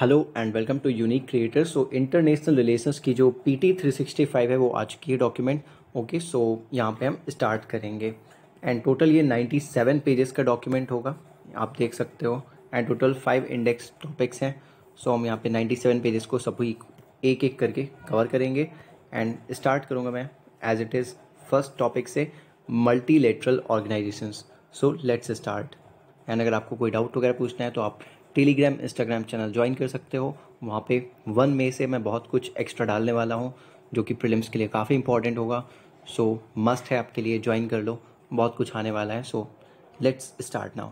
Hello and welcome to unique creator so international relations की जो P T three sixty five है वो आज की डॉक्यूमेंट ओके सो यहाँ पे हम स्टार्ट करेंगे एंड टोटल ये नाइन्टी सेवन पेजेस का डॉक्यूमेंट होगा आप देख सकते हो and total five index topics हैं सो हम यहाँ पे नाइन्टी सेवन पेजेस को सभी एक एक करके कवर करेंगे एंड स्टार्ट करूँगा मैं as it is first topic से multi organizations so let's start and अगर आपको कोई डाउट वगैरह पूछना है तो आप टेलीग्राम इंस्टाग्राम चैनल ज्वाइन कर सकते हो वहाँ पे वन मई से मैं बहुत कुछ एक्स्ट्रा डालने वाला हूँ जो कि प्रिलिम्स के लिए काफ़ी इंपॉर्टेंट होगा सो so, मस्ट है आपके लिए ज्वाइन कर लो बहुत कुछ आने वाला है so let's start now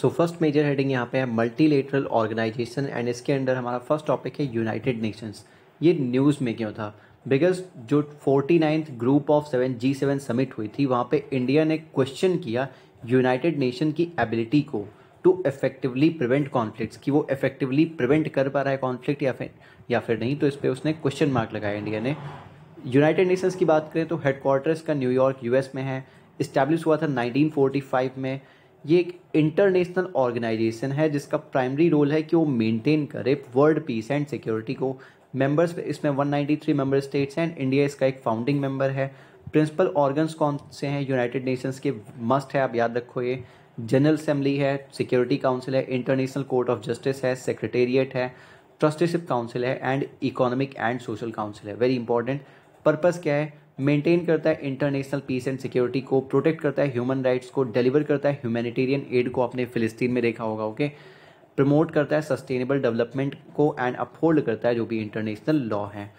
so first major heading यहाँ पे है मल्टीलेटरल ऑर्गेनाइजेशन एंड इसके अंडर हमारा फर्स्ट टॉपिक है यूनाइटेड नेशंस ये न्यूज़ में क्यों था बिकॉज जो forty ninth group of seven G seven summit हुई थी वहाँ पे इंडिया ने क्वेश्चन किया यूनाइटेड नेशन की एबिलिटी को टू इफेक्टिवली प्रिवेंट कॉन्फ्लिक्ट्स कि वो इफेक्टिवली प्रिवेंट कर पा रहा है कॉन्फ्लिक्ट या फिर या फिर नहीं तो इस पर उसने क्वेश्चन मार्क लगाया इंडिया ने यूनाइटेड नेशंस की बात करें तो हेडक्वार्टर्स का न्यूयॉर्क यूएस में है इस्टेब्लिश हुआ था 1945 में ये एक इंटरनेशनल ऑर्गेनाइजेशन है जिसका प्राइमरी रोल है कि वो मेंटेन करे वर्ल्ड पीस एंड सिक्योरिटी को मेंबर्स इसमें 193 मेंबर स्टेट्स हैं इंडिया इसका एक फाउंडिंग मेंबर है प्रिंसिपल ऑर्गन्स कौन से हैं यूनाइटेड नेशंस के मस्ट है आप याद रखो ये जनरल असेंबली है सिक्योरिटी काउंसिल है इंटरनेशनल कोर्ट ऑफ जस्टिस है सेक्रेटेरिएट है ट्रस्टीशिप काउंसिल है and economic and social council है वेरी इंपॉर्टेंट पर्पस क्या है मेंटेन करता है इंटरनेशनल पीस एंड सिक्योरिटी को प्रोटेक्ट करता है ह्यूमन राइट्स को डिलीवर करता है ह्यूमैनिटेरियन एड को आपने फिलिस्तीन में देखा होगा ओके प्रमोट करता है सस्टेनेबल डेवलपमेंट को एंड अपहोल्ड करता है जो भी इंटरनेशनल लॉ है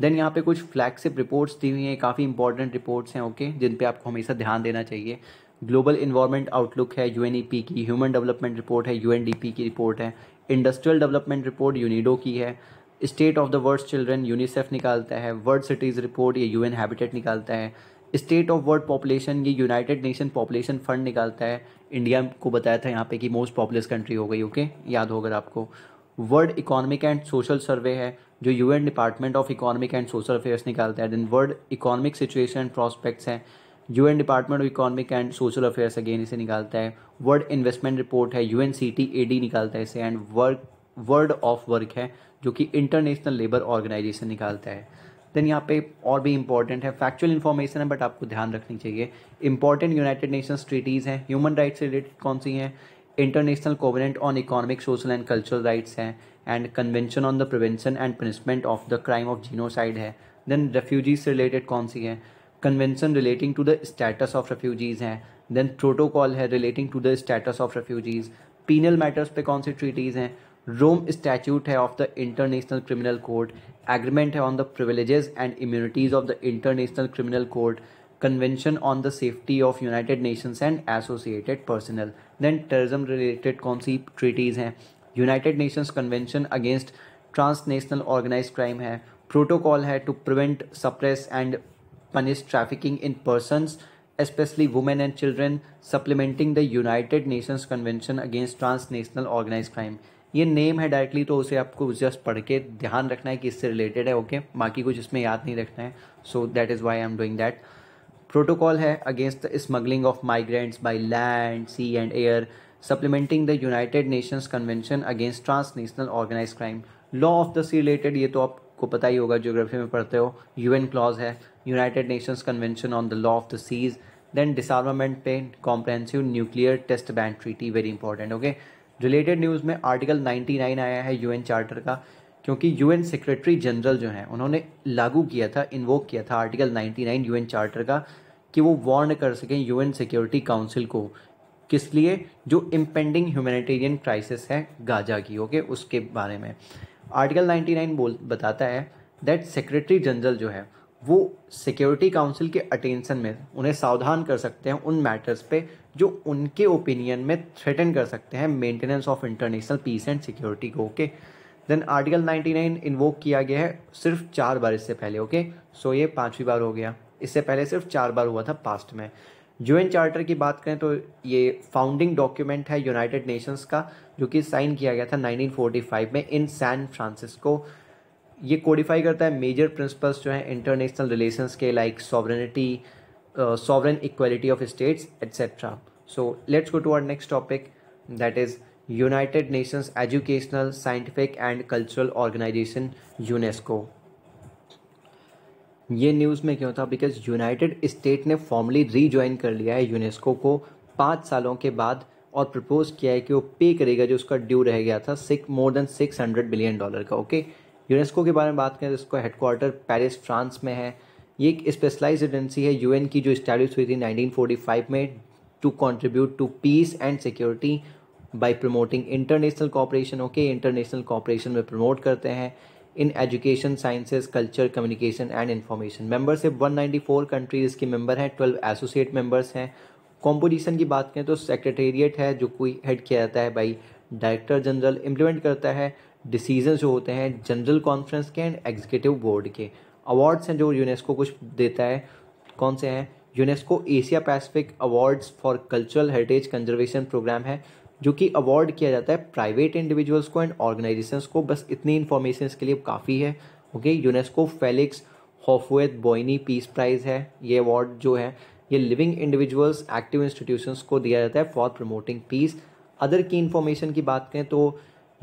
देन यहाँ पे कुछ फ्लैगशिप रिपोर्ट्स दी हुई हैं काफ़ी इंपॉर्टेंट रिपोर्ट्स हैं ओके जिन पे आपको हमेशा ध्यान देना चाहिए ग्लोबल इन्वायरमेंट आउटलुक है यू e की ह्यूमन डेवलपमेंट रिपोर्ट है यू की रिपोर्ट है इंडस्ट्रियल डेवलपमेंट रिपोर्ट यूनिडो की है state of the world children UNICEF निकालता है वर्ल्ड सिटीज़ रिपोर्ट ये यू हैबिटेट निकालता है स्टेट ऑफ वर्ल्ड पॉपुलेशन ये यूनाइटेड नेशन पॉपुलेशन फंड निकालता है इंडिया को बताया था यहाँ पे कि मोस्ट पॉपुलस कंट्री हो गई ओके okay? याद होगा आपको world economic and social survey है जो UN department of economic and social affairs निकालता है then world economic situation and prospects हैं N department of economic and social affairs again इसे निकालता है वर्ल्ड इन्वेस्टमेंट रिपोर्ट है U N C T A D निकालता है इसे and work world of work है जो कि इंटरनेशनल लेबर ऑर्गेनाइजेशन निकालता है देन यहाँ पे और भी इंपॉर्टेंट है फैक्चुअल इन्फॉर्मेशन है बट आपको ध्यान रखनी चाहिए इंपॉर्टेंट यूनाइटेड नेशंस ट्रीटीज़ हैं ह्यूमन राइट्स से रिलेटेड कौन सी हैं international covenant on economic social and cultural rights हैं and convention on the prevention and punishment of the crime of genocide है देन रेफ्यूजीज से रिलेटेड कौन सी हैं convention relating to the status of refugees हैं देन प्रोटोकॉल है relating to the status of refugees penal matters पे कौन सी ट्रीटीज हैं रोम स्टैट्यूट है of the international criminal court agreement है on the privileges and immunities of the international criminal court convention on the safety of United Nation and associated personal then terrorism related कौन सी treaties हैं United Nations convention against transnational organize crime है protocol है to prevent suppress and punish trafficking in persons, especially women and children, supplementing the United Nations Convention against Transnational Organized Crime. ये name है directly तो उसे आपको just पढ़ के ध्यान रखना है कि इससे रिलेटेड है ओके okay? बाकी कुछ इसमें याद नहीं रखना है so that is why I am doing that protocol है against the smuggling of migrants by land sea and air supplementing the United Nations convention against national organize crime law of the sea related ये तो आपको पता ही होगा geography में पढ़ते हो UN clause है United Nations convention on the law of the seas then disarmament पे comprehensive nuclear test ban treaty very important okay related news में article 99 आया है यूएन चार्टर का क्योंकि यूएन सेक्रेटरी जनरल जो हैं उन्होंने लागू किया था इन्वोक किया था आर्टिकल 99 यूएन चार्टर का कि वो वार्न कर सकें यूएन सिक्योरिटी काउंसिल को किस लिए जो इम्पेंडिंग ह्यूमैनिटेरियन क्राइसिस है गाजा की ओके उसके बारे में आर्टिकल 99 बोल बताता है दैट सेक्रेटरी जनरल जो है वो सिक्योरिटी काउंसिल के अटेंशन में उन्हें सावधान कर सकते हैं उन मैटर्स पे जो उनके ओपिनियन में थ्रेटन कर सकते हैं maintenance of international peace and security को ओके देन आर्टिकल 99 इन्वोक किया गया है सिर्फ चार बार इससे पहले ओके सो ये पांचवी बार हो गया इससे पहले सिर्फ चार बार हुआ था पास्ट में यूएन चार्टर की बात करें तो ये फाउंडिंग डॉक्यूमेंट है यूनाइटेड नेशंस का जो कि साइन किया गया था 1945 में इन सैन फ्रांसिस्को ये कोडिफाई करता है मेजर प्रिंसिपल्स जो हैं इंटरनेशनल रिलेशंस के like sovereignty sovereign equality of states etcetera so let's go to our next topic that is United Nations educational scientific and cultural organization UNESCO ये news में क्यों था बिकॉज यूनाइटेड स्टेट ने formally rejoin कर लिया है UNESCO को पाँच सालों के बाद और प्रपोज किया है कि वो पे करेगा जो उसका ड्यू रह गया था sick more than six hundred billion dollar का ओके okay? यूनेस्को के बारे में बात करें तो इसका हेडकोार्टर पेरिस फ्रांस में है ये एक स्पेशलाइज एजेंसी है यूएन की जो स्टैब्लिश हुई थी 1945 में to contribute to peace and security by promoting international cooperation okay international cooperation में प्रमोट करते हैं in education sciences culture communication and information membership four countries के मेम्बर हैं ट्वेल्व एसोसिएट मेम्बर्स हैं कॉम्पोजिशन की बात करें तो सेक्रेटेरिएट है जो कोई हेड किया जाता है बाई डायरेक्टर जनरल इम्प्लीमेंट करता है डिसीजन जो होते हैं जनरल कॉन्फ्रेंस के एंड एग्जीक्यूटिव बोर्ड के अवार्ड्स हैं जो यूनेस्को कुछ देता है कौन से हैं UNESCO Asia Pacific awards for cultural heritage conservation program है जो कि अवार्ड किया जाता है प्राइवेट इंडिविजुअल्स को एंड ऑर्गेनाइजेशंस को बस इतनी इन्फॉर्मेशन के लिए काफ़ी है okay UNESCO Felix Houphouet Boigny peace prize है ये अवार्ड जो है ये लिविंग इंडिविजुअल्स एक्टिव इंस्टीट्यूशंस को दिया जाता है फॉर प्रमोटिंग पीस अदर की इन्फॉर्मेशन की बात करें तो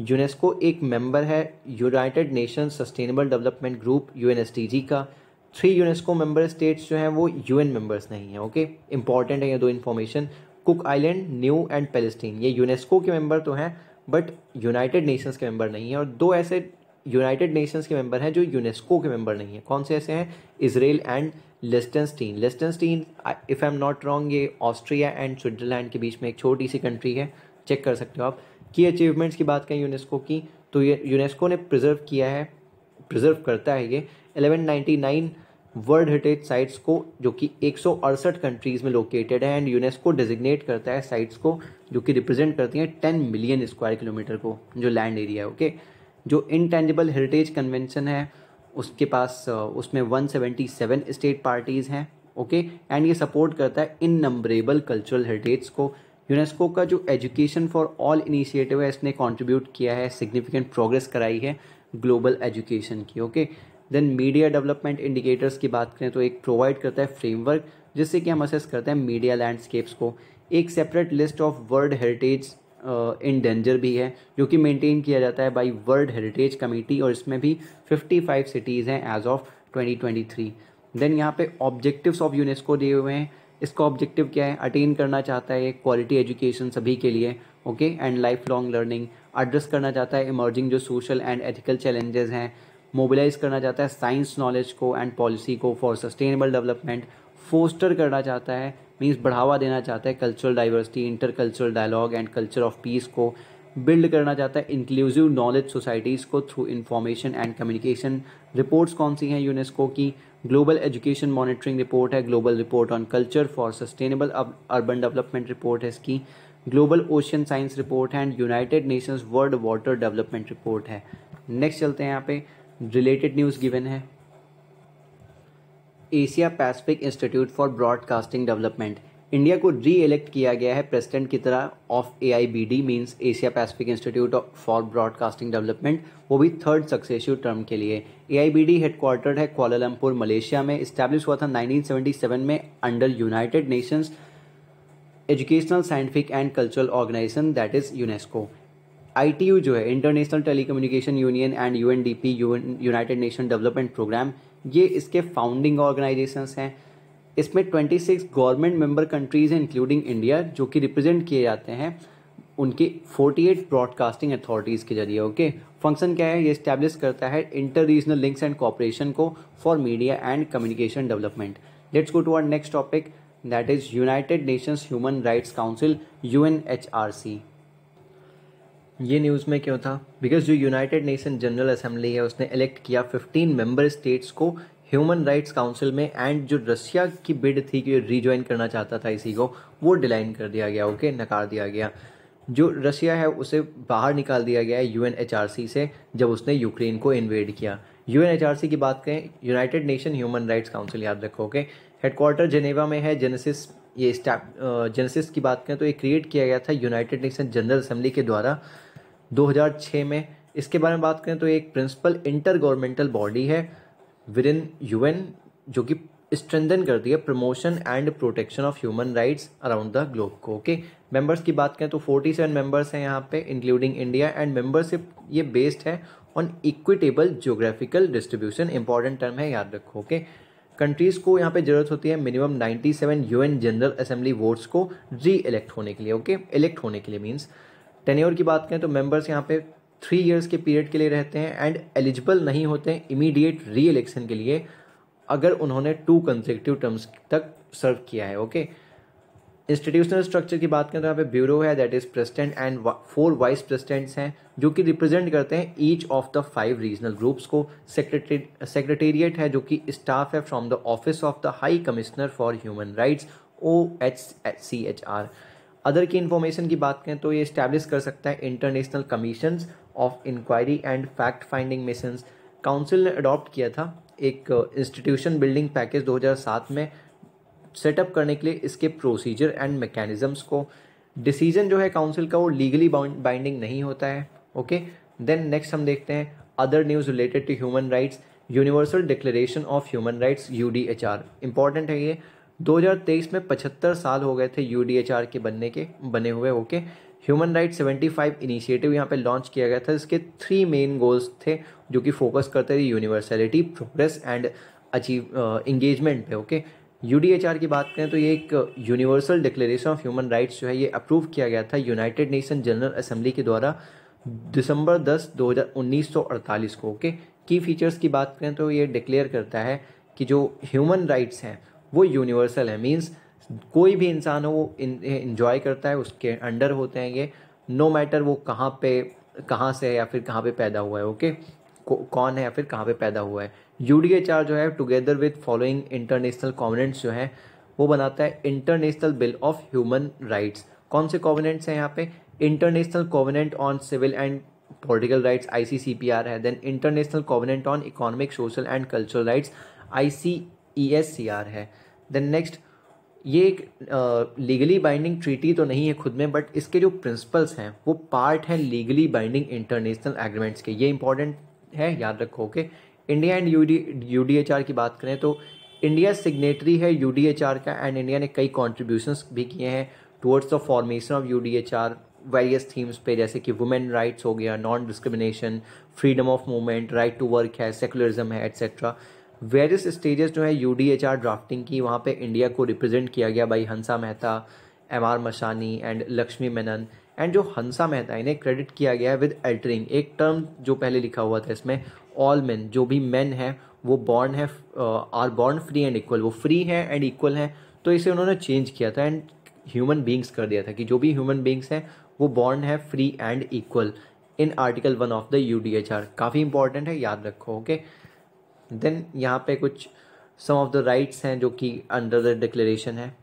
यूनेस्को एक मेंबर है United Nation sustainable development group U का थ्री यूनेस्को मेंबर स्टेट्स जो हैं वो यूएन मेंबर्स नहीं हैं ओके इंपॉर्टेंट है ये दो information Cook Island new and Palestine ये यूनेस्को के मेंबर तो हैं बट यूनाइटेड नेशंस के मेंबर नहीं हैं और दो ऐसे यूनाइटेड नेशंस के मेंबर हैं जो यूनेस्को के मेंबर नहीं हैं कौन से ऐसे हैं Israel and Liechtenstein Liechtenstein if I am not wrong ये ऑस्ट्रिया एंड स्विट्ज़रलैंड के बीच में एक छोटी सी कंट्री है चेक कर सकते हो आप की अचीवमेंट्स की बात करें यूनेस्को की तो ये यूनेस्को ने प्रिजर्व किया है प्रिजर्व करता है ये नाइन वर्ल्ड हेरिटेज साइट्स को जो कि एक कंट्रीज़ में लोकेटेड है एंड यूनेस्को डिजिग्नेट करता है साइट्स को जो कि रिप्रेजेंट करती हैं टेन मिलियन स्क्वायर किलोमीटर को जो लैंड एरिया है ओके जो इनटेंजिबल हेरिटेज कन्वेंशन है उसके पास उसमें 177 स्टेट पार्टीज़ हैं ओके एंड ये सपोर्ट करता है इन नंबरेबल कल्चरल हेरिटेज को यूनेस्को का जो एजुकेशन फॉर ऑल इनिशिएटिव है इसने कंट्रीब्यूट किया है सिग्निफिकेंट प्रोग्रेस कराई है ग्लोबल एजुकेशन की okay then media development indicators की बात करें तो एक प्रोवाइड करता है फ्रेमवर्क जिससे कि हम असेस करते हैं मीडिया लैंडस्केप्स को एक separate list of world heritage in danger भी है जो कि मेंटेन किया जाता है बाई वर्ल्ड हेरिटेज कमेटी और इसमें भी 55 सिटीज़ हैं एज ऑफ 2023 देन यहाँ पे ऑब्जेक्टिव्स ऑफ यूनेस्को दिए हुए हैं इसका ऑब्जेक्टिव क्या है अटेन करना चाहता है क्वालिटी एजुकेशन सभी के लिए okay and lifelong learning address करना चाहता है इमर्जिंग जो सोशल एंड एथिकल चैलेंजेस हैं मोबिलाइज करना चाहता है साइंस नॉलेज को एंड पॉलिसी को फॉर सस्टेनेबल डेवलपमेंट फोस्टर करना चाहता है मीन्स बढ़ावा देना चाहता है cultural diversity intercultural dialogue and culture of peace को बिल्ड करना चाहता है इंक्लूसिव नॉलेज सोसाइटीज़ को through information and communication reports कौन सी हैं यूनेस्को की ग्लोबल एजुकेशन मॉनिटरिंग रिपोर्ट है global report on culture for sustainable urban development report है इसकी global ocean science report and United Nations world water development report है next चलते हैं यहाँ पे रिलेटेड न्यूज़ गिवन है Asia Pacific institute for broadcasting development India को re-elect किया गया है प्रेसिडेंट की तरह of A I B D means Asia Pacific institute for broadcasting development वो भी थर्ड सक्सेसिव टर्म के लिए A I B D headquarter है क्वालमपुर मलेशिया में इस्टेब्लिश हुआ था 1977 में under United Nations educational scientific and cultural organisation that is UNESCO I T U जो है international telecommunication union and U N D P United Nation development programme ये इसके founding organisation हैं इसमें 26 गवर्नमेंट मेंबर कंट्रीज़ हैं including India जो कि represent किए जाते हैं उनकी 48 ब्रॉडकास्टिंग अथॉरिटीज़ के जरिए ओके फंक्शन क्या है ये इस्टेब्लिश करता है interregional links and cooperation को for media and communication development let's go to our next topic that is United Nations human rights council U ये न्यूज़ में क्यों था बिकॉज जो यूनाइटेड नेशन जनरल असेंबली है उसने इलेक्ट किया 15 member states को ह्यूमन राइट्स काउंसिल में एंड जो रशिया की बिड थी कि रिज्वाइन करना चाहता था इसी को वो डिलाइन कर दिया गया ओके नकार दिया गया जो रशिया है उसे बाहर निकाल दिया गया है यूएनएचआरसी से जब उसने यूक्रेन को इन्वेड किया यूएनएचआरसी की बात करें United Nation human rights council याद रखो ओके हेडक्वार्टर जेनेवा में है जेनेसिस ये स्टैप जेनेसिस की बात करें तो ये क्रिएट किया गया था यूनाइटेड नेशन जनरल असेंबली के द्वारा 2006 में इसके बारे में बात करें तो एक प्रिंसिपल इंटर गवर्नमेंटल बॉडी है विद यू एन जो कि स्ट्रेंथन करती है promotion and protection of human rights around the globe को ओके मेंबर्स की बात करें तो 47 मेंबर्स हैं यहाँ पे इंक्लूडिंग इंडिया एंड मेंबरशिप ये बेस्ड है on equitable geographical distribution important term है याद रखो ओके कंट्रीज़ को यहाँ पे जरूरत होती है minimum 97 N general assembly votes को री इलेक्ट होने के लिए ओके इलेक्ट होने के लिए मीन्स टेन्योर की बात करें तो मेंबर्स यहाँ पे थ्री इयर्स के पीरियड के लिए रहते हैं एंड एलिजिबल नहीं होते हैं इमीडिएट री इलेक्शन के लिए अगर उन्होंने टू कंजेक्टिव टर्म्स तक सर्व किया है ओके इंस्टीट्यूशनल स्ट्रक्चर की बात करें तो यहाँ पे ब्यूरो है that is president and four vice presidents हैं जो कि रिप्रेजेंट करते हैं each of the five regional groups को सेक्रेटरी सेक्रेटेरिएट है जो कि स्टाफ है from the office of the high commissioner for human rights O H C H R other की इन्फॉर्मेशन की बात करें तो ये इस्टेब्लिश कर सकता है international commissions of inquiry and fact finding mission council ने अडॉप्ट किया था एक इंस्टीट्यूशन बिल्डिंग पैकेज 2007 में सेटअप करने के लिए इसके प्रोसीजर एंड मैकेनिज़म्स को डिसीजन जो है काउंसिल का वो लीगली बाइंडिंग नहीं होता है ओके देन नेक्स्ट हम देखते हैं other news related to human rights universal declaration of human rights U D H R important है ये 2023 में 75 साल हो गए थे यू डी एच आर के बनने के बने हुए okay okay? Human right 75 initiative यहाँ पे लॉन्च किया गया था इसके थ्री मेन गोल्स थे जो कि फोकस करते थे universality progress and achieve engagement पे ओके यू की बात करें तो ये एक universal declaration of human rights जो है ये अप्रूव किया गया था यूनाइटेड नेशन जनरल असेंबली के द्वारा दिसंबर 10 2019 को ओके की फीचर्स की बात करें तो ये डिक्लेयर करता है कि जो ह्यूमन राइट्स हैं वो यूनिवर्सल है मीन्स कोई भी इंसान हो वो इन्जॉय करता है उसके अंडर होते हैं ये नो मैटर वो कहाँ पे कहाँ से है या फिर कहाँ पे पैदा हुआ है ओके कौन है या फिर कहाँ पे पैदा हुआ है यू डी एच आर जो है together with following international covenants जो हैं वो बनाता है international bill of human rights कौन से कॉमेंट्स हैं यहाँ पे international covenant on civil and political rights I C C P R है then international covenant on economic social and cultural rights I C E S C R है then next ये एक legally binding treaty तो नहीं है खुद में but इसके जो प्रिंसिपल्स हैं वो पार्ट हैं लीगली बाइंडिंग इंटरनेशनल एग्रीमेंट्स के ये इंपॉर्टेंट है याद रखो okay India and U D की बात करें तो इंडिया सिग्नेटरी है यू का एंड इंडिया ने कई कॉन्ट्रीब्यूशन भी किए हैं towards the formation of U various themes पे जैसे कि वुमेन राइट्स हो गया non discrimination freedom of movement right to work है सेकुलरिज्म है एट्सेट्रा वेरियस स्टेजेस जो है यू ड्राफ्टिंग की वहाँ पे इंडिया को रिप्रेजेंट किया गया by Hansa Mehta M R Masani and Lakshmi Menon and जो हंसा मेहता इन्हें क्रेडिट किया गया है विद एल्टरिंग एक टर्म जो पहले लिखा हुआ था इसमें ऑल मेन जो भी मेन है वो बॉर्न है are born free and equal वो फ्री है एंड इक्वल है तो इसे उन्होंने चेंज किया था एंड ह्यूमन बींग्स कर दिया था कि जो भी ह्यूमन बींग्स हैं वो बॉर्न है free and equal in article one of the U D H R काफ़ी इंपॉर्टेंट है याद रखो ओके okay? देन यहाँ पे कुछ सम ऑफ द राइट्स हैं जो कि अंडर द डिक्लेरेशन है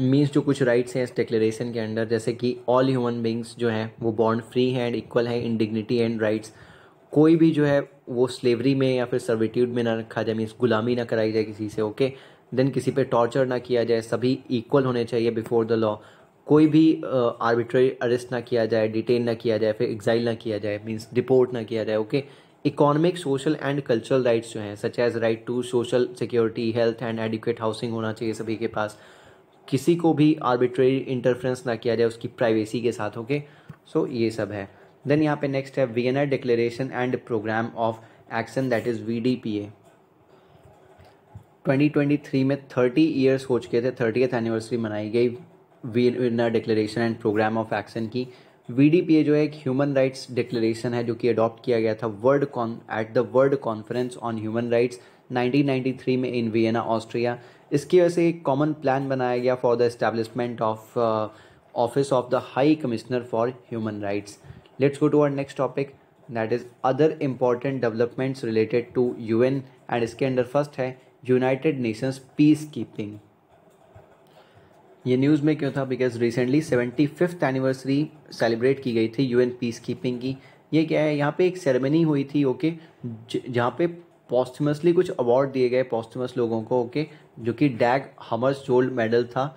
मीन्स जो कुछ राइट्स हैं इस डिक्लेरेशन के अंडर जैसे कि ऑल ह्यूमन बींग्स जो हैं वो बॉन्ड फ्री हैं एंड इक्वल है इन डिग्निटी एंड राइट्स कोई भी जो है वो स्लेवरी में या फिर सर्विट्यूड में ना रखा जाए मीन्स गुलामी ना कराई जाए किसी से ओके okay? देन किसी पे टॉर्चर ना किया जाए सभी इक्वल होने चाहिए बिफोर द लॉ कोई भी आर्बिट्री uh, अरेस्ट ना किया जाए डिटेन ना किया जाए फिर एग्जाइल ना किया जाए मीन्स डिपोर्ट ना किया जाए okay okay? Economic social and cultural rights जो हैं such as right to social security health and adequate housing होना चाहिए सभी के पास किसी को भी आर्बिट्रेरी इंटरफ्रेंस ना किया जाए उसकी प्राइवेसी के साथ ओके सो so, ये सब है देन यहाँ पे नेक्स्ट है Vienna declaration and programme of action that is V D P A three में थर्टी ईयर्स हो चुके थे थर्टीथ एनिवर्सरी मनाई गई Vienna declaration and programme of action की वी जो है एक ह्यूमन राइट्स डिक्लेरेशन है जो कि अडॉप्ट किया गया था world con at the world conference on human rights 1993 में इन वियना ऑस्ट्रिया इसकी वजह से एक कॉमन प्लान बनाया गया for the establishment of office of the high commissioner for human rights let's go to our next topic that is other important developments related to U and इसके under first है United Nations peacekeeping ये news में क्यों था because recently seventy fifth anniversary celebrate की गई थी you N peacekeeping की ये क्या है यहाँ पे एक सेरेमनी हुई थी ओके जहाँ पे पॉस्टमसली कुछ अवार्ड दिए गए पॉस्टमस लोगों को ओके जो कि डैग हमर्स जोल्ड मेडल था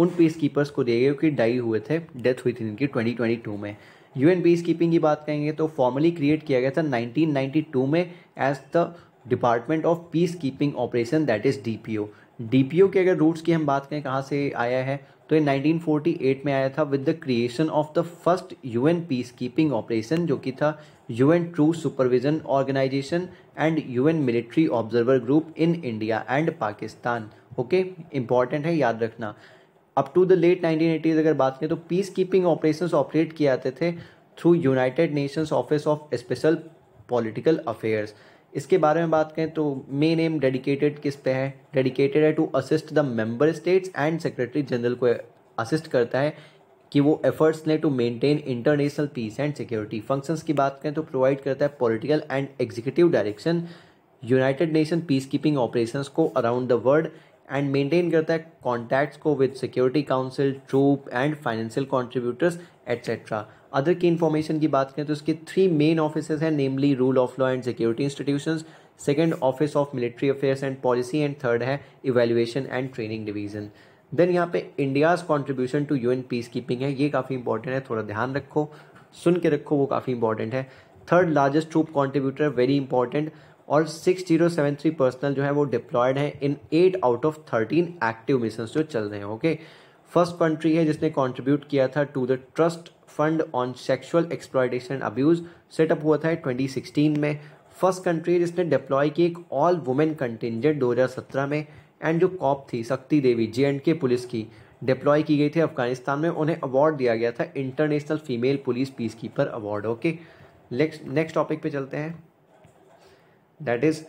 उन पीस कीपर्स को दिए गए कि डाई हुए थे डेथ हुई थी इनकी ट्वेंटी ट्वेंटी टू में यू एन पीस कीपिंग की बात करेंगे तो फॉर्मली क्रिएट किया गया था नाइनटीन टू में as the department of peacekeeping operation that is D P O D K अगर रूट्स की हम बात करें कहाँ से आया है तो ये 1948 में आया था with the creation of the first U N peacekeeping operation जो कि था U N truce supervision organisation and U N military observer group in India and Pakistan okay important है याद रखना up to the late nineteen अगर बात करें तो पीस कीपिंग ऑपरेशन ऑपरेट किए जाते थे through United Nations office of special political affairs इसके बारे में बात करें तो मेन एम डेडिकेटेड किस पे है डेडिकेटेड है to assist the member states and secretary general को असिस्ट करता है कि वो एफर्ट्स लें to maintain international peace and security functions की बात करें तो प्रोवाइड करता है political and executive direction United Nation peacekeeping operation को around the world and maintain करता है कॉन्टैक्ट्स को with security council troop and financial contributors etcetera other की इन्फॉर्मेशन की बात करें तो इसके थ्री मेन ऑफिस हैं namely rule of law and security institution second office of military affairs and policy and third है evaluation and training division then यहाँ पे India's contribution to U N peacekeeping है ये काफ़ी important है थोड़ा ध्यान रखो सुन के रखो वो काफ़ी इंपॉर्टेंट है third largest troop contributor very important और six zero seven three personnel जो है वो डिप्लॉयड है in eight out of thirteen active mission जो चल रहे हैं ओके फर्स्ट कंट्री है जिसने कॉन्ट्रीब्यूट किया था to the trust fund on sexual exploitation and abuse set up हुआ था 2016 में फर्स्ट कंट्री जिसने डिप्लॉय की एक ऑल वुमेन कंटिजेंट सत्रह में एंड जो कॉप थी Shakti Devi J and K police की डिप्लॉय की गई थी अफगानिस्तान में उन्हें अवार्ड दिया गया था international female police peace keeper award okay next topic पे चलते हैं that is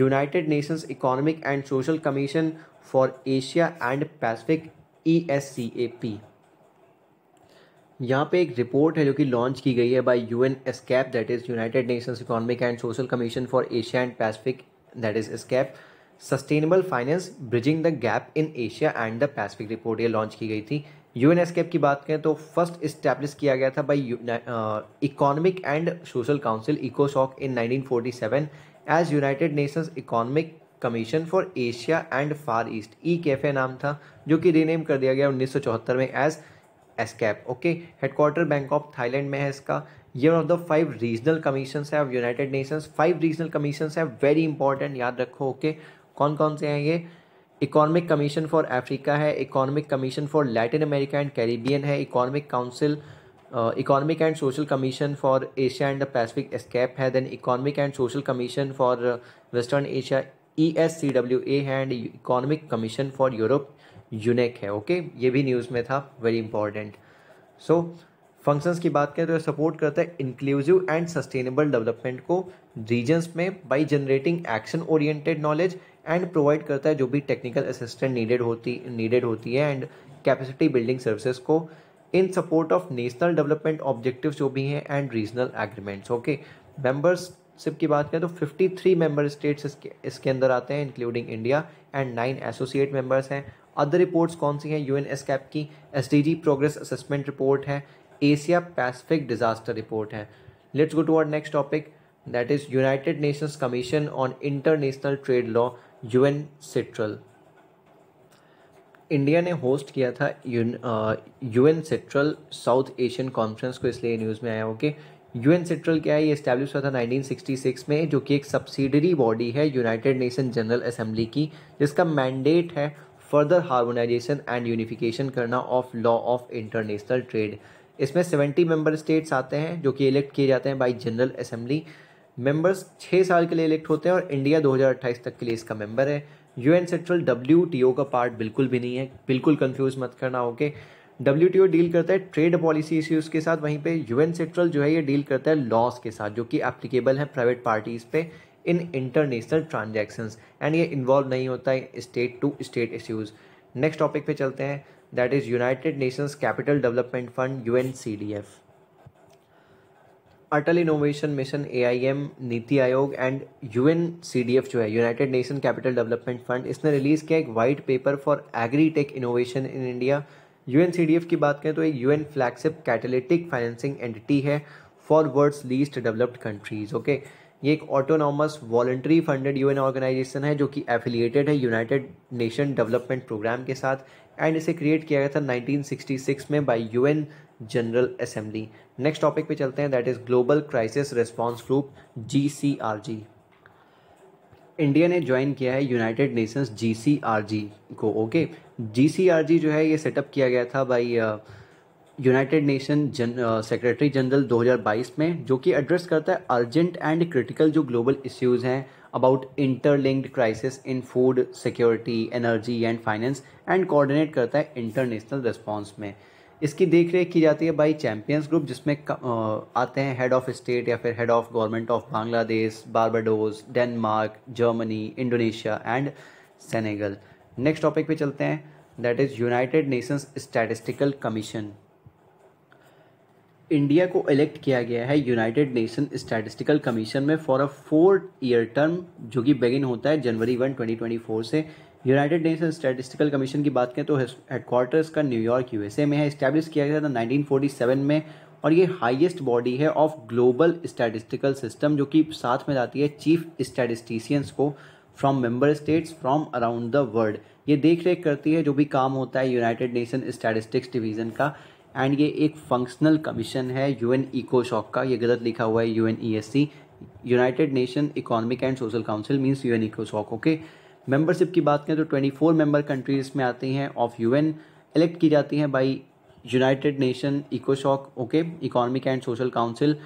United Nations economic and social commission for Asia and Pacific E S C A P यहाँ पे एक रिपोर्ट है जो कि लॉन्च की गई है by U N ESCAP that is United Nations economic and social commission for Asia and Pacific that is ESCAP sustainable finance bridging the gap in Asia and the Pacific report ये launch की गई थी you an escape की बात करें तो first establish किया गया था by economic and social council इकोसॉक in seven as United Nations economic commission for Asia and Far East ECAFE नाम था जो कि रीनेम कर दिया गया चौहत्तर में as ESCAP okay headquarter of Thailand में है इसका ये one of the five regional commission है United Nations five regional commission है वेरी इंपॉर्टेंट याद रखो ओके okay? कौन कौन से हैं ये इकोनॉमिक कमीशन फॉर अफ्रीका है economic commission for Latin America and Caribbean है economic council economic and social commission for Asia and the Pacific ESCAP है then economic and social commission for western Asia E S C W A है and economic commission for Europe UNECE है okay ये भी news में था very important so functions की बात करें तो यह सपोर्ट करता है इंक्लूसिव एंड सस्टेनेबल डेवलपमेंट को रीजन्स में by generating action oriented knowledge and provide करता है जो भी टेक्निकल असिस्टेंट नीडेड होती नीडेड होती है एंड कैपेसिटी बिल्डिंग सर्विसेज को in support of national development objectives जो भी हैं and regional agreements okay membership की बात करें तो 53 मेंबर स्टेट्स इसके इसके अंदर आते हैं including India and nine associate members हैं अदर रिपोर्ट्स कौन सी हैं यू एन एस कैप की S D G progress assessment report है एशिया पैसिफिक डिजास्टर रिपोर्ट है let's go to our next topic that is United Nations commission on international trade law U N CITRAL India ने host किया था U N CITRAL South Asian conference को इसलिए news में आया okay U N central क्या है ये इस्टेब्लिश हुआ था 1966 में जो कि एक सब्सिडरी बॉडी है यूनाइटेड नेशन जनरल असेंबली की जिसका मैंडेट है फर्दर हार्मोनाइजेशन एंड यूनिफिकेशन करना of law of international trade इसमें सेवेंटी मेंबर स्टेट्स आते हैं जो कि इलेक्ट किए जाते हैं बाई जनरल असेंबली मेंबर्स छः साल के लिए इलेक्ट होते हैं और इंडिया 2028 तक के लिए इसका मेंबर है U N CITRAL W T O का पार्ट बिल्कुल भी नहीं है बिल्कुल कंफ्यूज मत करना okay W T O deal करता है ट्रेड पॉलिसी इश्यूज़ के साथ वहीं पे यू एन सेंट्रल जो है ये डील करता है लॉस के साथ जो कि एप्लीकेबल है प्राइवेट पार्टीज़ पे इन इंटरनेशनल ट्रांजेक्शन एंड ये इन्वॉल्व नहीं होता है state to state issues next topic पे चलते हैं that is United Nations capital development fund U Atal innovation mission M NITI Aayog and D F जो है United Nation capital development fund इसने रिलीज़ किया एक white paper for agritech innovation in India U N C D F की बात करें तो एक an flagship catalytic financing entity है for world's least developed countries okay okay? ये एक autonomous voluntary funded UN organisation है जो कि एफिलिएटेड है यूनाइटेड नेशन डेवलपमेंट प्रोग्राम के साथ एंड इसे क्रिएट किया गया था 1966 में by UN General Assembly next topic पे चलते हैं that is global crisis response group G C R G India ने ज्वाइन किया है United Nations G C R G को ओके जी सी आर जी जो है ये सेटअप किया गया था by United Nation Secretary General 2022 में जो कि एड्रेस करता है अर्जेंट एंड क्रिटिकल जो ग्लोबल इश्यूज हैं about interlinked crisis in food security energy and finance and coordinate करता है इंटरनेशनल रिस्पॉन्स में इसकी देख रेख की जाती है बाई चैम्पियंस ग्रुप जिसमें आते हैं हेड ऑफ स्टेट या फिर head of government of Bangladesh Barbados Denmark Germany Indonesia and Senegal next topic पे चलते हैं that is United Nations statistical commission India को इलेक्ट किया गया है यूनाइटेड नेशन स्टैटिस्टिकल कमीशन में for a four year term जो कि बेगिन होता है January one twenty twenty four से यूनाइटेड नेशन स्टैटिस्टिकल कमीशन की बात करें तो हेडक्वार्टर्स का न्यूयॉर्क यूएसए में है इस्टेब्लिश किया गया था नाइनटीन फोर्टी सेवन में और ये हाईएस्ट बॉडी है ऑफ ग्लोबल स्टैटिस्टिकल सिस्टम जो कि साथ में लाती है चीफ स्टैटिस्टिशियंस को from member states from around the world ये देख रेख करती है जो भी काम होता है यूनाइटेड नेशन स्टैटिस्टिक्स डिवीजन का एंड ये एक फंक्शनल कमीशन है यूएन इको शॉक का ये गलत लिखा हुआ है UN ESC United Nation economic and social council means UN इको शॉक ओके मेंबरशिप की बात करें तो ट्वेंटी फोर मेम्बर कंट्रीज में आती हैं ऑफ यूएन इलेक्ट की जाती हैं बाई यूनाइटेड नेशन इकोशॉक okay economic and social council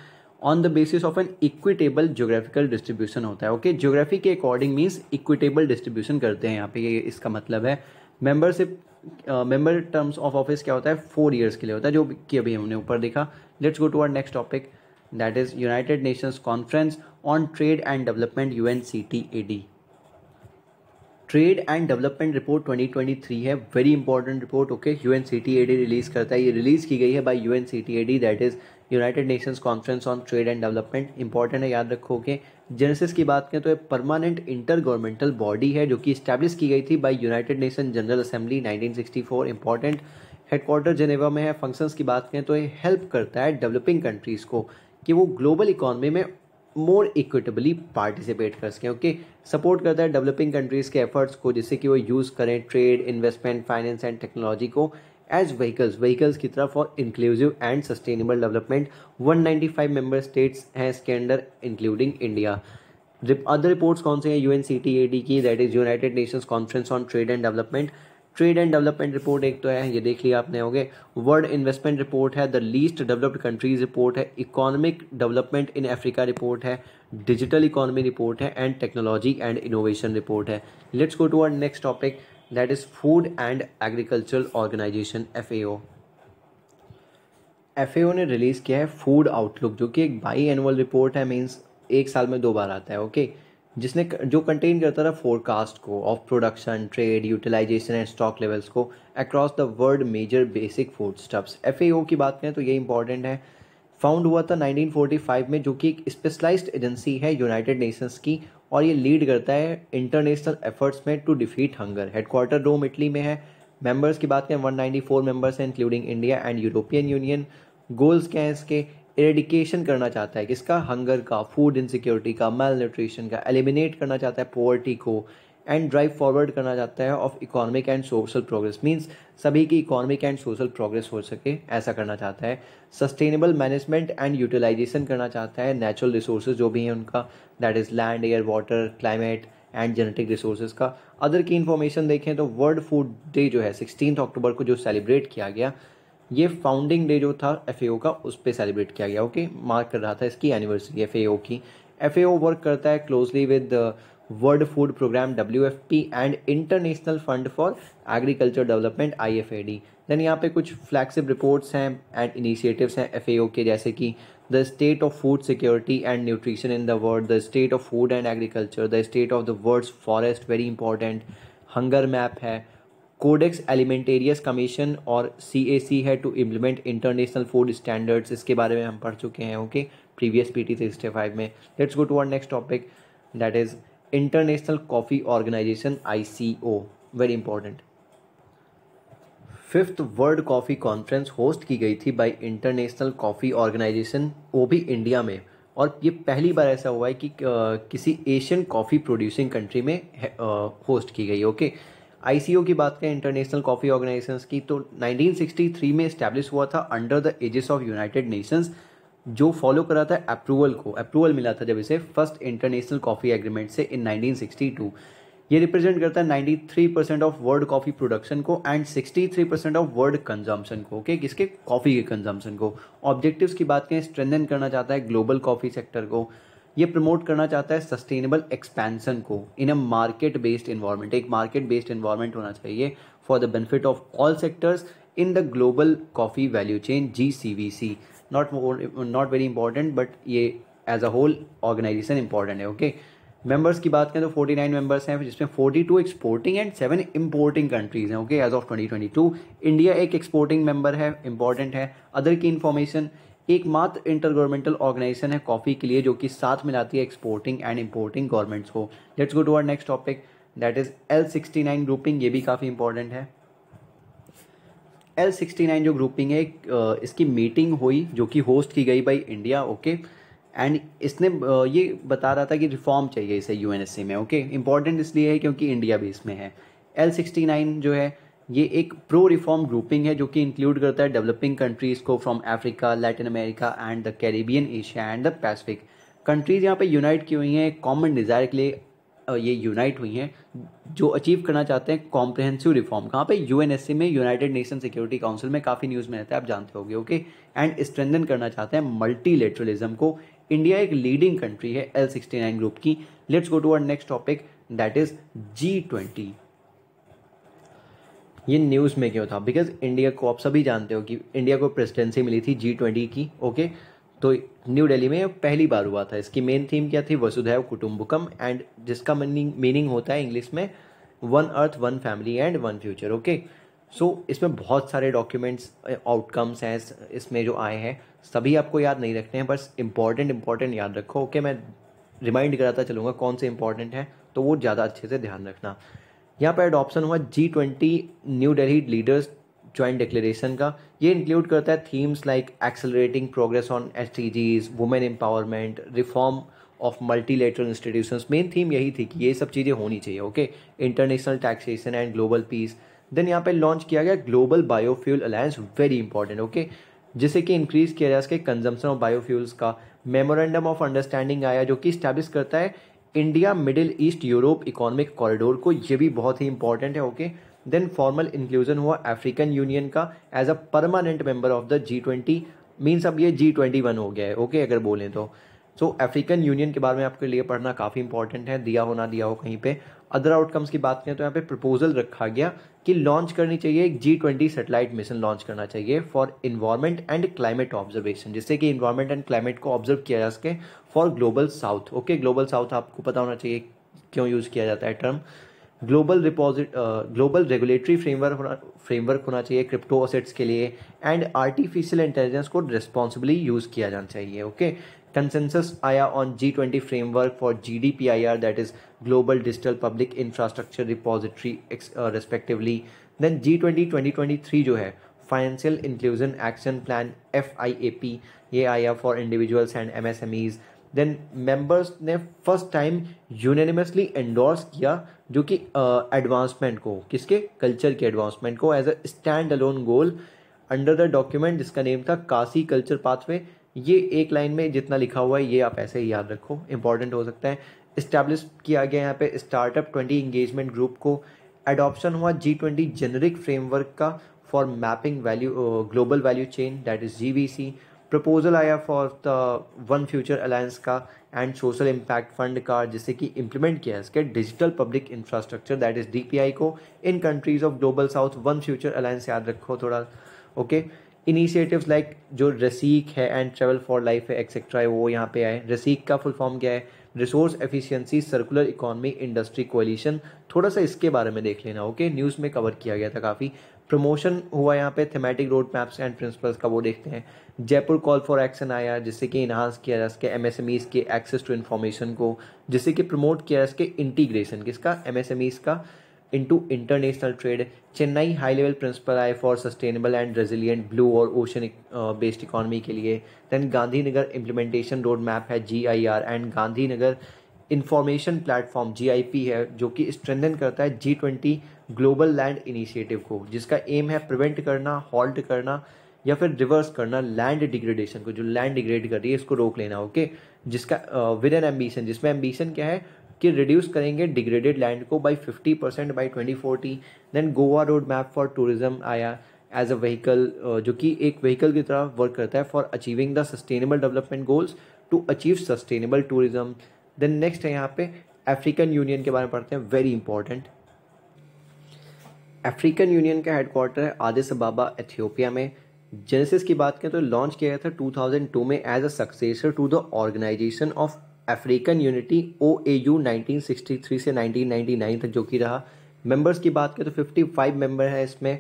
on the basis of an equitable geographical distribution होता है ओके okay? के अकॉर्डिंग मीन्स इक्विटेबल डिस्ट्रीब्यूशन करते हैं यहाँ पे ये इसका मतलब है membership member terms of office क्या होता है फोर ईयर्स के लिए होता है जो कि अभी हमने ऊपर देखा let's go to our next topic that is United Nations conference on trade and development U N C T A D trade and development report 2023 है very important report okay U N C T A D release करता है ये release की गई है by U N C T A D that is United Nations conference on trade and development important है याद रखोगे जेनेसिस की बात करें तो ये परमानेंट इंटर गवर्नमेंटल बॉडी है जो कि स्टैब्लिश की गई थी by United Nation General Assembly 1964 important headquarter Geneva में है फंक्शंस की बात करें तो ये हेल्प करता है डेवलपिंग कंट्रीज़ को कि वो ग्लोबल इकोनॉमी में मोर इक्विटेबली पार्टिसिपेट कर सकें ओके सपोर्ट करता है डेवलपिंग कंट्रीज़ के एफर्ट्स को जिससे कि वो यूज़ करें trade investment finance and technology को एज व्हीकल्स व्हीकल्स की तरफ for inclusive and sustainable development 195 member states हैं इसके under including India other reports कौन से हैं यू एन सी टी की that is United Nations conference on trade and development trade and development report एक तो है ये देख लिया आपने हो गए वर्ल्ड इन्वेस्टमेंट रिपोर्ट है the least developed countries report है economic development in Africa report है डिजिटल इकोनॉमी रिपोर्ट है and technology and innovation report है let's go to our next topic that is food and agricultural organisation F F ने release किया है food outlook जो कि एक बाई एनुअल रिपोर्ट है मीन्स एक साल में दो बार आता है ओके जिसने जो कंटेन करता था फोरकास्ट को of production trade utilisation and stock levels को across the world major basic food stuffs F की बात करें तो ये इंपॉर्टेंट है फाउंड हुआ था 1945 में जो कि एक स्पेशलाइज्ड एजेंसी है यूनाइटेड नेशंस की और ये लीड करता है इंटरनेशनल एफर्ट्स में to defeat hunger headquarter Rome Italy में है मेंबर्स की बात करें 194 मेंबर्स हैं including India and European Union goals क्या हैं इसके इरेडिकेशन करना चाहता है किसका हंगर का फूड इनसिक्योरिटी का मेल न्यूट्रिशन का एलिमिनेट करना चाहता है पोवर्टी को एंड ड्राइव फॉरवर्ड करना चाहता है of economic and social progress means सभी की इकोनॉमिक एंड सोशल प्रोग्रेस हो सके ऐसा करना चाहता है सस्टेनेबल मैनेजमेंट एंड यूटिलाइजेशन करना चाहता है नेचुरल रिसोर्सेज जो भी हैं उनका that is land air water climate and genetic resources का अदर की इन्फॉर्मेशन देखें तो वर्ल्ड फूड डे जो है सिक्सटीन अक्टूबर को जो सेलिब्रेट किया गया ये फाउंडिंग डे जो था एफ का उस पर सेलिब्रेट किया गया ओके मार्क कर रहा था इसकी एनिवर्सरी एफ की एफ वर्क करता है closely with world food programme W F P and international fund for agriculture development I F A D then यहाँ पे कुछ फ्लैगशिप रिपोर्ट्स हैं एंड इनिशिएटिव्स हैं एफ ए ओ के जैसे कि the state of food security and nutrition in the world the state of food and agriculture the state of the world forest very important hunger map है codex alimentarius commission और C A C है to implement international food standards इसके बारे में हम पढ़ चुके हैं okay previous P T sixty five में let's go to our next topic that is international coffee organisation ICO very important fifth world coffee conference host की गई थी बाय इंटरनेशनल कॉफ़ी ऑर्गेनाइजेशन वो भी इंडिया में और ये पहली बार ऐसा हुआ है कि किसी एशियन कॉफ़ी प्रोड्यूसिंग कंट्री में होस्ट की गई ओके आईसीओ की बात करें इंटरनेशनल कॉफ़ी ऑर्गेनाइजेशन की तो 1963 में स्टैब्लिश हुआ था under the aegis of United Nations जो फॉलो करा था अप्रूवल को अप्रूवल मिला था जब इसे फर्स्ट इंटरनेशनल कॉफ़ी एग्रीमेंट से इन 1962 ये रिप्रेजेंट करता है 93 percent of world coffee production को and 63 percent of world consumption को ओके किसके कॉफ़ी के कंजम्पशन को ऑब्जेक्टिव्स की बात करें स्ट्रेंथन करना चाहता है ग्लोबल कॉफ़ी सेक्टर को ये प्रमोट करना चाहता है सस्टेनेबल एक्सपेंसन को in a market based environment एक मार्केट बेस्ड इन्वायरमेंट होना चाहिए for the benefit of all sectors in the global coffee value chain G C V C not not very important but ये as a whole organisation important है okay members की बात करें तो 49 members हैं जिसमें 42 exporting and seven importing countries हैं okay as of 2022 India एक एक्सपोर्टिंग मेंबर है इंपॉर्टेंट है अदर की इन्फॉर्मेशन एकमात्र इंटर गवर्नमेंटल ऑर्गेनाइजेशन है कॉफ़ी के लिए जो कि साथ मिलाती है एक्सपोर्टिंग एंड इम्पोर्टिंग गवर्नमेंट्स को let's go to our next topic that is L sixty nine grouping ये भी काफ़ी इंपॉर्टेंट है एल सिक्सटी नाइन जो ग्रुपिंग है इसकी मीटिंग हुई जो कि होस्ट की गई बाई इंडिया ओके एंड इसने ये बता रहा था कि रिफॉर्म चाहिए इसे यू में ओके इंपॉर्टेंट इसलिए है क्योंकि इंडिया भी इसमें है एल सिक्सटी नाइन जो है ये एक प्रो रिफॉर्म ग्रुपिंग है जो कि इंक्लूड करता है डेवलपिंग कंट्रीज़ को from Africa Latin America and the Caribbean Asia and the Pacific countries यहाँ पे यूनाइट की हुई हैं कॉमन डिज़ायर के लिए ये यूनाइट हुई हैं जो अचीव करना चाहते हैं कॉम्प्रहेंसिव रिफॉर्म कहाँ पे यू में यूनाइटेड नेशन सिक्योरिटी काउंसिल में काफ़ी न्यूज़ में रहता है आप जानते होंगे ओके एंड स्ट्रेंथन करना चाहते हैं मल्टीलेटरलिज्म को इंडिया एक लीडिंग कंट्री है एल सिक्सटी नाइन ग्रुप की let's go to our next topic that is G twenty ये न्यूज़ में क्यों था बिकॉज इंडिया को आप सभी जानते हो कि इंडिया को प्रेसिडेंसी मिली थी जी ट्वेंटी की ओके तो न्यू दिल्ली में पहली बार हुआ था इसकी मेन थीम क्या थी वसुधैव कुटुम्बकम एंड जिसका मीनिंग मीनिंग होता है इंग्लिश में one earth one family and one future okay so इसमें बहुत सारे डॉक्यूमेंट्स आउटकम्स हैं इसमें जो आए हैं सभी आपको याद नहीं रखने हैं बस इंपॉर्टेंट इंपॉर्टेंट याद रखो ओके मैं रिमाइंड कराता चलूँगा कौन से इंपॉर्टेंट हैं तो वो ज़्यादा अच्छे से ध्यान रखना यहाँ पर एडॉप्शन हुआ G twenty New Delhi leaders joint declaration का ये इंक्लूड करता है themes like accelerating progress on S D Gs women empowerment reform of multilateral institution main theme यही थी कि ये सब चीज़ें होनी चाहिए okay international taxation and global peace then यहाँ पे लॉन्च किया गया global biofuel alliance very important okay जिसे कि इंक्रीज किया जाए इसके कंजम्पशन ऑफ बायोफ्यूल्स का मेमोरेंडम ऑफ अंडरस्टैंडिंग आया जो कि स्टैब्लिश करता है India middle east Europe economic corridor को ये भी बहुत ही इंपॉर्टेंट है okay okay? Then formal inclusion हुआ अफ्रीकन यूनियन का as a permanent member of the G twenty means अब ये जी ट्वेंटी वन हो गया है ओके okay, अगर बोलें तो सो अफ्रीकन यूनियन के बारे में आपके लिए पढ़ना काफ़ी इंपॉर्टेंट है दिया हो ना दिया हो कहीं पे अदर आउटकम्स की बात करें तो यहाँ पे प्रपोजल रखा गया कि लॉन्च करनी चाहिए एक G twenty satellite mission launch करना चाहिए for environment and climate observation जिससे कि इन्वायरमेंट एंड क्लाइमेट को ऑब्जर्व किया जा सके for global south okay global south आपको पता होना चाहिए क्यों यूज़ किया जाता है term global repository global regulatory framework framework होना चाहिए क्रिप्टो असेट्स के लिए एंड आर्टिफिशियल इंटेलिजेंस को रिस्पॉन्सिबली यूज़ किया जाना चाहिए ओके कंसेंसस आया on G twenty framework for G D P I R that is global digital public infrastructure repository respectively then G twenty twenty twenty three जो है financial inclusion action plan F I A P ये आया for individuals and M S M Es then members ने first time unanimously endorse किया जो कि advancement uh, को किसके कल्चर के एडवांसमेंट को as a stand alone goal under the document जिसका नेम था काशी कल्चर पाथवे ये एक लाइन में जितना लिखा हुआ है ये आप ऐसे ही याद रखो इंपॉर्टेंट हो सकता है इस्टेब्लिश किया गया यहाँ पे स्टार्टअप ट्वेंटी इंगेजमेंट ग्रुप को एडॉप्शन हुआ जी ट्वेंटी जेनरिक फ्रेमवर्क का for mapping value global value chain that is G proposal आया for the one future alliance का एंड सोशल इम्पैक्ट फंड का जिसे कि इम्प्लीमेंट किया है इसके digital public infrastructure that is D को in countries of global south one future alliance याद रखो थोड़ा ओके इनिशिएटिव लाइक जो रसीक है एंड ट्रेवल फॉर लाइफ है एक्सेट्रा है वो यहाँ पे आए रसीक का फुल फॉर्म क्या है resource efficiency circular economy industry coalition थोड़ा सा इसके बारे में देख लेना ओके न्यूज़ में कवर किया गया था काफ़ी प्रमोशन हुआ यहाँ पे thematic road maps and principles का वो देखते हैं जयपुर कॉल फॉर एक्शन आया जिससे कि इन्हांस किया जा सके एम के एक्सेस टू इन्फॉर्मेशन को जिससे कि प्रमोट किया जा सके इंटीग्रेशन किसका एम का into international trade Chennai high level principle आए for sustainable and resilient blue और ओशन बेस्ड इकॉनमी के लिए then Gandhinagar implementation road map है G I R and Gandhinagar information platform G I P है जो कि स्ट्रेंथन करता है G twenty global land initiative को जिसका एम है प्रिवेंट करना हॉल्ट करना या फिर रिवर्स करना लैंड डिग्रेडेशन को जो लैंड डिग्रेड कर रही है इसको रोक लेना ओके जिसका विद एन एम्बिशन जिसमें एम्बिशन क्या है कि रिड्यूस करेंगे डिग्रेडेड लैंड को by fifty percent by twenty forty then Goa road map for tourism आया एज अ व्हीकल जो कि एक व्हीकल की तरह वर्क करता है for achieving the sustainable development goals to achieve sustainable tourism then next है यहाँ पे अफ्रीकन यूनियन के बारे में पढ़ते हैं वेरी इंपॉर्टेंट अफ्रीकन यूनियन का हेडक्वार्टर है आदिस बाबा एथियोपिया में जेनेसिस की बात करें तो लॉन्च किया गया था 2002 में as a successor to the organisation of African Unity O A U nineteen से 1999 तक जो कि रहा मेंबर्स की बात करें तो 55 मेंबर है इसमें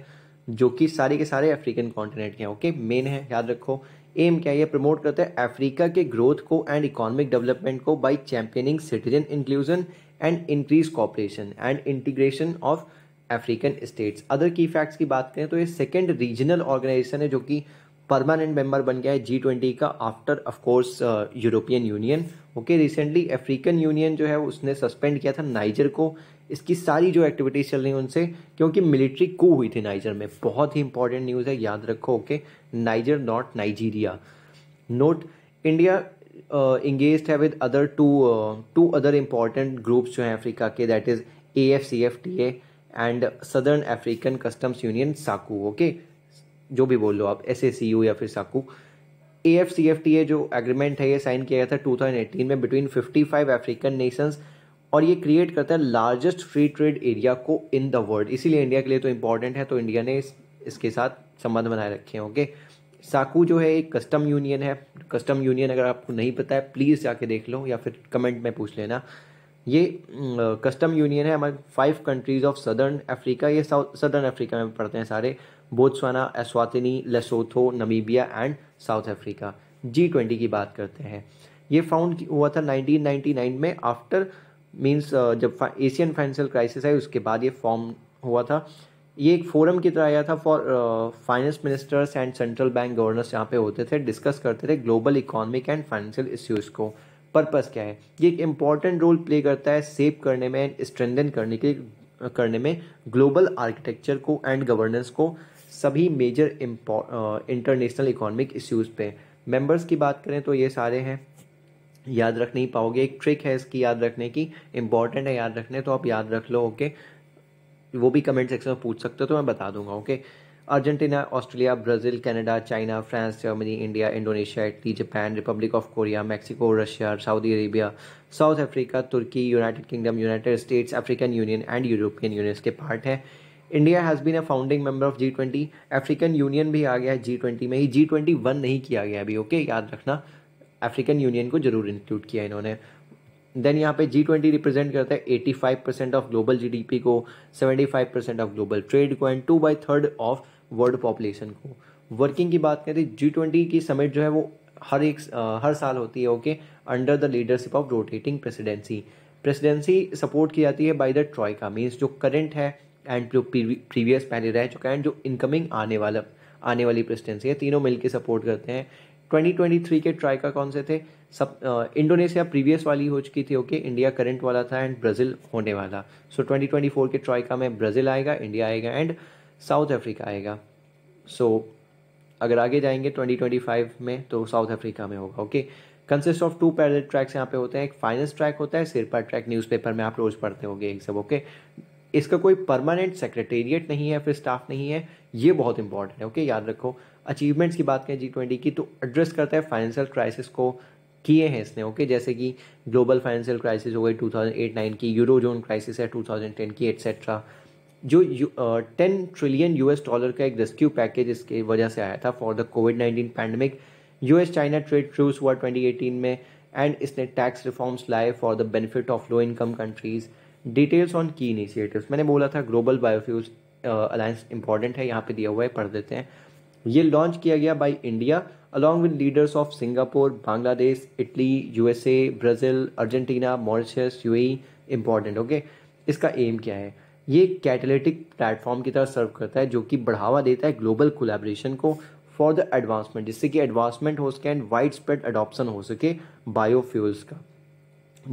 जो कि सारे के सारे अफ्रीकन कॉन्टिनेंट के हैं ओके मेन है याद रखो एम क्या है प्रमोट करते हैं अफ्रीका के ग्रोथ को एंड इकोनॉमिक डेवलपमेंट को by championing citizen inclusion and increase cooperation and integration of African states other की फैक्ट्स की बात करें तो ये सेकेंड रीजनल ऑर्गेनाइजेशन है जो कि परमानेंट मेंबर बन गया है जी ट्वेंटी का after of course European Union okay recently African Union जो है उसने सस्पेंड किया था नाइजर को इसकी सारी जो एक्टिविटीज़ चल रही हैं उनसे क्योंकि मिलिट्री कू हुई थी नाइजर में बहुत ही इंपॉर्टेंट न्यूज़ है याद रखो okay Niger not Nigeria note India engage है with other two two other important groups जो हैं अफ्रीका के that is A F C F T A and southern African customs union SACU okay जो भी बोल लो आप एस सी यू या फिर SACU A F C F T A जो एग्रीमेंट है ये साइन किया गया था टू थाउजेंड एटीन में between fifty five African nations और ये क्रिएट करता है लार्जेस्ट फ्री ट्रेड एरिया को इन द वर्ल्ड इसीलिए इंडिया के लिए तो इम्पोर्टेंट है तो इंडिया ने इस, इसके साथ संबंध बनाए रखे ओके साकू जो है एक कस्टम यूनियन है कस्टम यूनियन अगर आपको नहीं पता है प्लीज़ जाके देख लो या फिर कमेंट में पूछ लेना ये कस्टम यूनियन है हमारे five countries of southern Africa ये सदर्न अफ्रीका में पढ़ते हैं सारे Botswana Eswatini Lesotho Namibia and South Africa G twenty की बात करते हैं ये फाउंड हुआ था 1999 में आफ्टर मींस जब एशियन फाइनेंशियल क्राइसिस आई उसके बाद ये फॉर्म हुआ था ये एक फोरम की तरह आया था for finance ministers and central bank governors यहाँ पे होते थे डिस्कस करते थे global economic and financial issues को पर्पस क्या है ये एक इम्पॉर्टेंट रोल प्ले करता है सेव करने में एंड स्ट्रेंथन करने के करने में ग्लोबल आर्किटेक्चर को एंड गवर्नेंस को सभी मेजर इंटरनेशनल इकोनॉमिक इश्यूज़ पे मेंबर्स की बात करें तो ये सारे हैं याद रख नहीं पाओगे एक ट्रिक है इसकी याद रखने की इम्पॉर्टेंट है याद रखने तो आप याद रख लो ओके वो भी कमेंट सेक्शन में पूछ सकते हो तो मैं बता दूंगा okay Argentina Australia Brazil Canada China France Germany India Indonesia Italy Japan Republic of Korea Mexico Russia Saudi Arabia South Africa Turkey United Kingdom United States African Union and European Union के part हैं India has been a founding member of G twenty African Union भी आ गया है G twenty में ही G twenty one नहीं किया गया अभी ओके okay? याद रखना अफ्रीकन यूनियन को जरूर इंक्लूड किया इन्होंने देन यहाँ पे जी ट्वेंटी रिप्रेजेंट करता है eighty five percent of global G D P को seventy five percent of global trade को and two by third of world population को वर्किंग की बात करें जी ट्वेंटी की समिट जो है वो हर एक हर साल होती है okay under the leadership of rotating presidency presidency support की जाती है बाय द ट्रॉयका मीन्स जो करंट है एंड जो प्रीवियस पहले रह चुका है जो इनकमिंग आने वाला आने वाली प्रेसिडेंसी है तीनों मिलकर सपोर्ट करते हैं 2023 के ट्राइका कौन से थे सब इंडोनेशिया प्रीवियस वाली हो चुकी थी ओके इंडिया करंट वाला था एंड ब्राज़ील होने वाला सो so, 2024 के ट्राइका में ब्राज़ील आएगा इंडिया आएगा एंड साउथ अफ्रीका आएगा सो so, अगर आगे जाएंगे 2025 में तो साउथ अफ्रीका में होगा okay consist of two parallel tracks यहाँ पे होते हैं एक फाइनेंस ट्रैक होता है सिरपा ट्रैक न्यूज़पेपर में आप रोज़ पढ़ते होंगे एक सब ओके इसका कोई परमानेंट सेक्रेटेरिएट नहीं है फिर स्टाफ नहीं है ये बहुत इंपॉर्टेंट है ओके याद रखो अचीवमेंट्स की बात करें जी ट्वेंटी की तो एड्रेस करता है फाइनेंशियल क्राइसिस को किए हैं इसने ओके जैसे कि ग्लोबल फाइनेंशियल क्राइसिस हो गई एट नाइन की यूरो जोन क्राइसिस है 2010 की एट्सेट्रा जो टेन ट्रिलियन यूएस डॉलर का एक रेस्क्यू पैकेज इसके वजह से आया था for the COVID nineteen pandemic US China trade truce हुआ ट्वेंटी एटीन में एंड इसने टैक्स रिफॉर्म्स लाए for the benefit of low income countries details on की इनिशिएटिव मैंने बोला था ग्लोबल बायोफ्यूज अलायंस इंपॉर्टेंट है यहाँ पे दिया हुआ है पढ़ देते हैं ये लॉन्च किया गया by India along with leaders of Singapore Bangladesh Italy USA Brazil Argentina Mauritius U E important okay इसका एम क्या है ये कैटेलिटिक प्लेटफॉर्म की तरह सर्व करता है जो कि बढ़ावा देता है ग्लोबल कोलेब्रेशन को फॉर द एडवांसमेंट जिससे कि एडवांसमेंट हो सके एंड वाइड स्प्रेड अडॉप्शन हो सके बायोफ्यूल्स का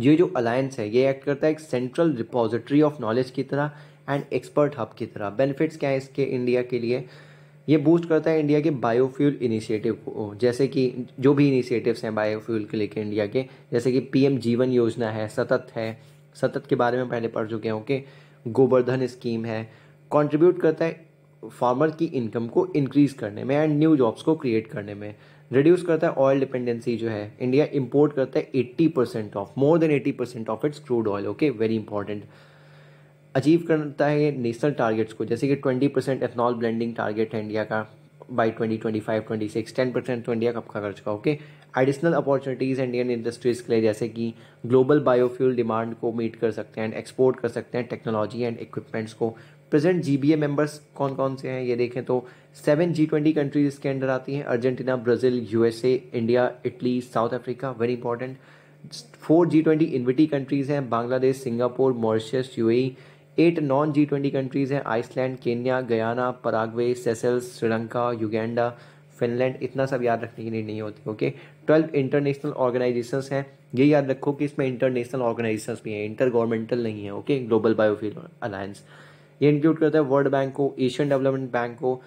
ये जो अलायंस है ये एक्ट करता है एक सेंट्रल रिपोजिटरी ऑफ नॉलेज की तरह एंड एक्सपर्ट हब की तरह बेनिफिट्स क्या है इसके इंडिया के लिए ये बूस्ट करता है इंडिया के बायोफ्यूल इनिशिएटिव को जैसे कि जो भी इनिशिएटिव्स हैं बायोफ्यूल के लेके इंडिया के जैसे कि पीएम जीवन योजना है सतत है सतत के बारे में पहले पढ़ चुके हैं ओके okay? गोबरधन स्कीम है कंट्रीब्यूट करता है फार्मर की इनकम को इंक्रीज करने में एंड न्यू जॉब्स को क्रिएट करने में रिड्यूस करता है ऑयल डिपेंडेंसी जो है इंडिया इंपोर्ट करता है eighty percent of more than eighty percent of its crude oil okay very important achieve करता है नेशनल टारगेट्स को जैसे कि twenty percent ethanol blending target है इंडिया का by 2025 26 10 परसेंट तो इंडिया कब का कर चुका okay additional opportunities Indian industries के लिए जैसे कि ग्लोबल बायोफ्यूल डिमांड को मीट कर सकते हैं एंड एक्सपोर्ट कर सकते हैं टेक्नोलॉजी एंड इक्विपमेंट्स को present G B A members कौन कौन से हैं ये देखें तो सेवन जी ट्वेंटी कंट्रीज इसके अंडर आती हैं Argentina Brazil USA India Italy South Africa very important four G twenty invitee countries हैं Bangladesh Singapore Mauritius U UAE eight non G twenty countries हैं Iceland Kenya Guyana Paraguay Seychelles Sri Lanka Uganda Finland इतना सब याद रखने की need नहीं होती okay twelve international organisation हैं ये याद रखो कि इसमें इंटरनेशनल ऑर्गेनाइजेशन भी हैं इंटर गवर्नमेंटल नहीं है ओके ग्लोबल बायोफील अलायंस ये इंक्लूड करता है वर्ल्ड बैंक को एशियन डेवलपमेंट बैंक को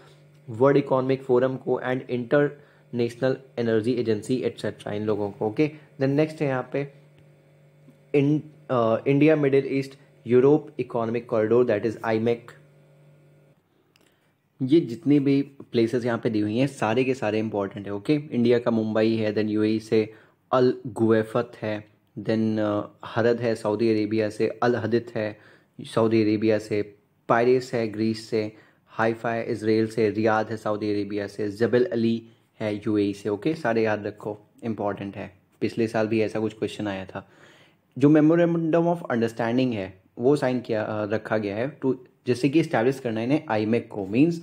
वर्ल्ड इकोनॉमिक फोरम को and international energy agency etcetera इन लोगों को ओके देन नेक्स्ट है यहाँ पे India middle east Europe economic corridor that is IMEC ये जितने भी प्लेसेस यहाँ पे दी हुई हैं सारे के सारे इंपॉर्टेंट है ओके इंडिया का मुंबई है देन यूएई uh, से अल गुवैफत है देन हरद है सऊदी अरेबिया से अल हदित है सऊदी अरेबिया से पायरेस है ग्रीस से हाइफा है इसराइल से रियाद है सऊदी अरेबिया से जबल अली है यूएई से ओके सारे याद रखो इम्पॉर्टेंट है पिछले साल भी ऐसा कुछ क्वेश्चन आया था जो मेमोरेंडम ऑफ अंडरस्टैंडिंग है वो साइन किया रखा गया है टू जिससे कि इस्टेब्लिश करना है इन्हें आईमेक e को means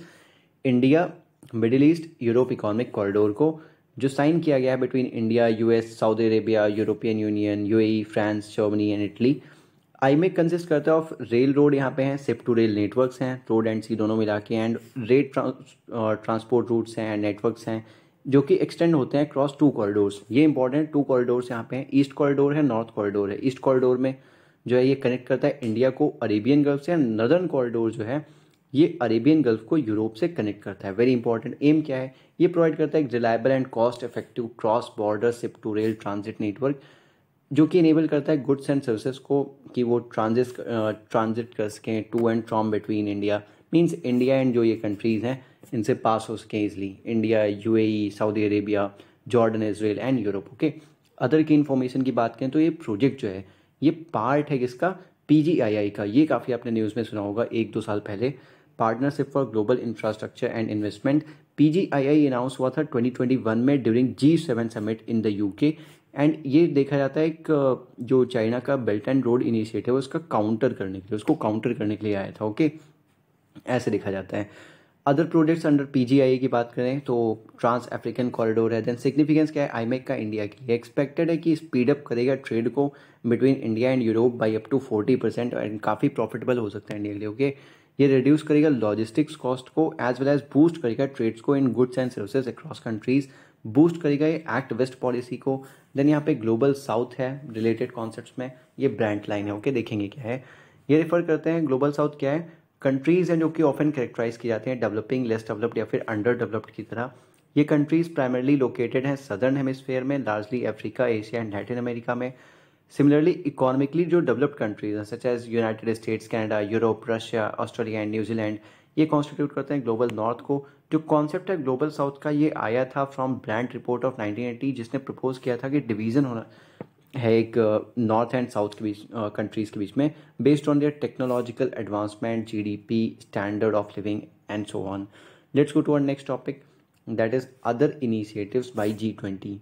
India middle east Europe economic corridor को जो साइन किया गया है between India US Saudi Arabia European Union UAE France Germany and Italy IMEC consist करता है ऑफ रेल रोड यहाँ पे हैं सिप टू रेल नेटवर्क्स हैं रोड एंड सी दोनों मिला के एंड रेल ट्रांसपोर्ट रूट्स हैं एंड नेटवर्क्स हैं जो कि एक्सटेंड होते हैं क्रॉस टू कॉरिडोर्स ये इंपॉर्टेंट टू कॉरिडोर्स यहाँ पे हैं ईस्ट कॉरिडोर है नॉर्थ कॉरिडोर है ईस्ट कॉरिडोर में जो है ये कनेक्ट करता है इंडिया को अरेबियन गल्फ से एंड नदर्न कॉरिडोर जो है ये अरेबियन गल्फ को यूरोप से कनेक्ट करता है वेरी इंपॉर्टेंट एम क्या है ये प्रोवाइड करता है एक reliable and cost effective cross border ship to rail transit network जो कि इनेबल करता है गुड्स एंड सर्विसेज को कि वो ट्रांजिट ट्रांजिट कर सकें to and from between India means India and जो ये कंट्रीज़ हैं इनसे पास हो सकें easily India U Saudi Arabia Jordan Israel and Europe okay other की इन्फॉर्मेशन की बात करें तो ये प्रोजेक्ट जो है ये पार्ट है किसका पीजीआईआई का ये काफ़ी आपने न्यूज़ में सुना होगा एक दो साल पहले partnership for global infrastructure and investment PGII announce हुआ था 2021 में during G seven summit in the UK and ये देखा जाता है एक जो चाइना का बेल्ट एंड रोड इनिशिएटिव है उसका काउंटर करने के लिए उसको काउंटर करने के लिए आया था ओके ऐसे देखा जाता है अदर प्रोजेक्ट्स अंडर पीजीआई की बात करें तो ट्रांस अफ्रीकन कॉरिडोर है देन सिग्निफिकेंस क्या है आईमेक e का इंडिया की एक्सपेक्टेड है कि स्पीड अप करेगा ट्रेड को between India and Europe by up to forty percent and काफ़ी प्रॉफिटेबल हो सकता है इंडिया के लिए ओके ये रिड्यूस करेगा लॉजिस्टिक्स कॉस्ट को एज वेल एज बूस्ट करेगा ट्रेड्स को in goods and services across countries boost करेगा ये एक्ट वेस्ट पॉलिसी को देन यहाँ पे ग्लोबल साउथ है रिलेटेड कॉन्सेप्ट में ये ब्रांड लाइन है ओके देखेंगे क्या है ये रेफर करते हैं ग्लोबल साउथ क्या है कंट्रीज़ हैं जो कि ऑफन करेक्टराइज की जाती हैं डेवलपिंग लेस डेवलप्ड या फिर अंडर डेवलप्ड की तरह ये कंट्रीज़ प्राइमरली लोकेटेड हैं सदर्न हेमिसफेयर में largely Africa Asia and Latin America में सिमिलरली इकोनॉमिकली जो डेवलप्ड कंट्रीज हैं such as United States Canada Europe Russia Australia and New Zealand ये कॉन्स्टिट्यूट करते हैं ग्लोबल नॉर्थ को जो कॉन्सेप्ट है ग्लोबल साउथ का ये आया था फ्रॉम ब्रांड रिपोर्ट ऑफ 1980 जिसने प्रपोज किया था कि डिवीज़न होना है एक नॉर्थ एंड साउथ के बीच कंट्रीज़ के बीच में based on their technological advancement GDP standard of living and so on let's go to our next topic that is other initiatives by G twenty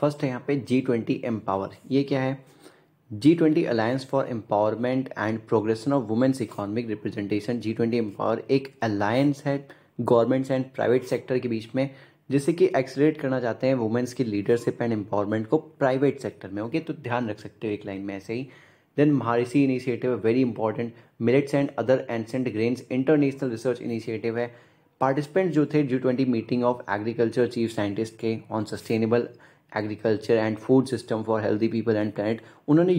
first है यहाँ पे जी ट्वेंटी एम्पावर ये क्या है G twenty alliance for empowerment and progression of womens economic representation G twenty empower एक alliance है governments and private sector के बीच में जिससे कि एक्सलेट करना चाहते हैं वुमेंस की लीडरशिप एंड एम्पावरमेंट को प्राइवेट सेक्टर में ओके तो ध्यान रख सकते हो एक लाइन में ऐसे ही then Maharishi initiative very important millets and other ancient grains international research initiative है पार्टिसिपेंट जो थे G twenty meeting of agriculture chief scientist के on sustainable agriculture and food system for healthy people and planet उन्होंने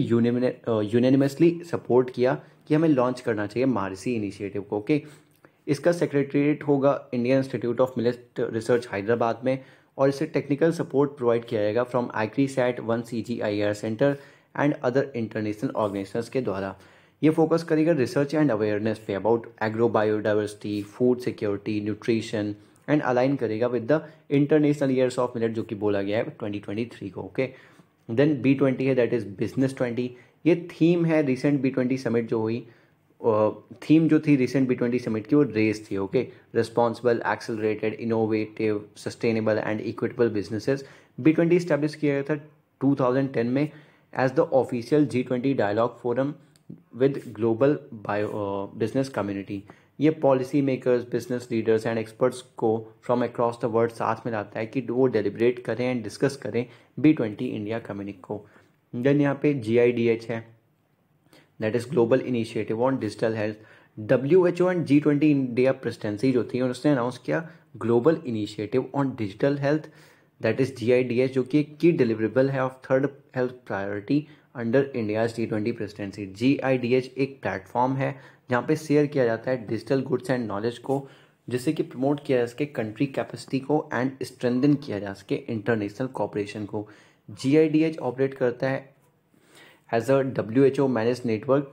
unanimously support uh, किया कि हमें launch करना चाहिए मारसी इनिशिएटिव को ओके okay? इसका सेक्रेटरीट होगा Indian institute of millet research Hyderabad में और इसे टेक्निकल सपोर्ट प्रोवाइड किया जाएगा from ICRISAT one C G I R centre and other international organisation के द्वारा ये फोकस करेगा रिसर्च एंड अवेयरनेस पे about agro biodiversity food security nutrition and align करेगा with the international years of millet जो कि बोला गया है 2023 को ओके देन बी ट्वेंटी है दैट इज़ बिजनेस ट्वेंटी ये थीम है रिसेंट बी ट्वेंटी समिट जो हुई थीम जो थी रिसेंट बी ट्वेंटी समिट की वो रेस थी okay responsible accelerated innovative sustainable and equitable businesses B twenty establish किया गया था 2010 में as the official G twenty dialogue forum with global bio business community ये policy makers business leaders and experts को from across the world साथ में लाता है कि वो डेलीबरेट करें एंड डिस्कस करें बी ट्वेंटी इंडिया कम्युनिक को देन यहाँ पे जी आई डी एच है that is global initiative on digital health W H O and G twenty India presidency जो थी उसने अनाउंस किया global initiative on digital health that is G I D S जो कि एक की deliverable है of third health priority under India G twenty presidency G I D H एक प्लेटफॉर्म है जहाँ पे शेयर किया जाता है डिजिटल गुड्स एंड नॉलेज को जिससे कि प्रमोट किया जा सके कंट्री कैपेसिटी को एंड स्ट्रेंदन किया जा सके इंटरनेशनल कॉपरेशन को G I D H operate करता है has a W H O manage network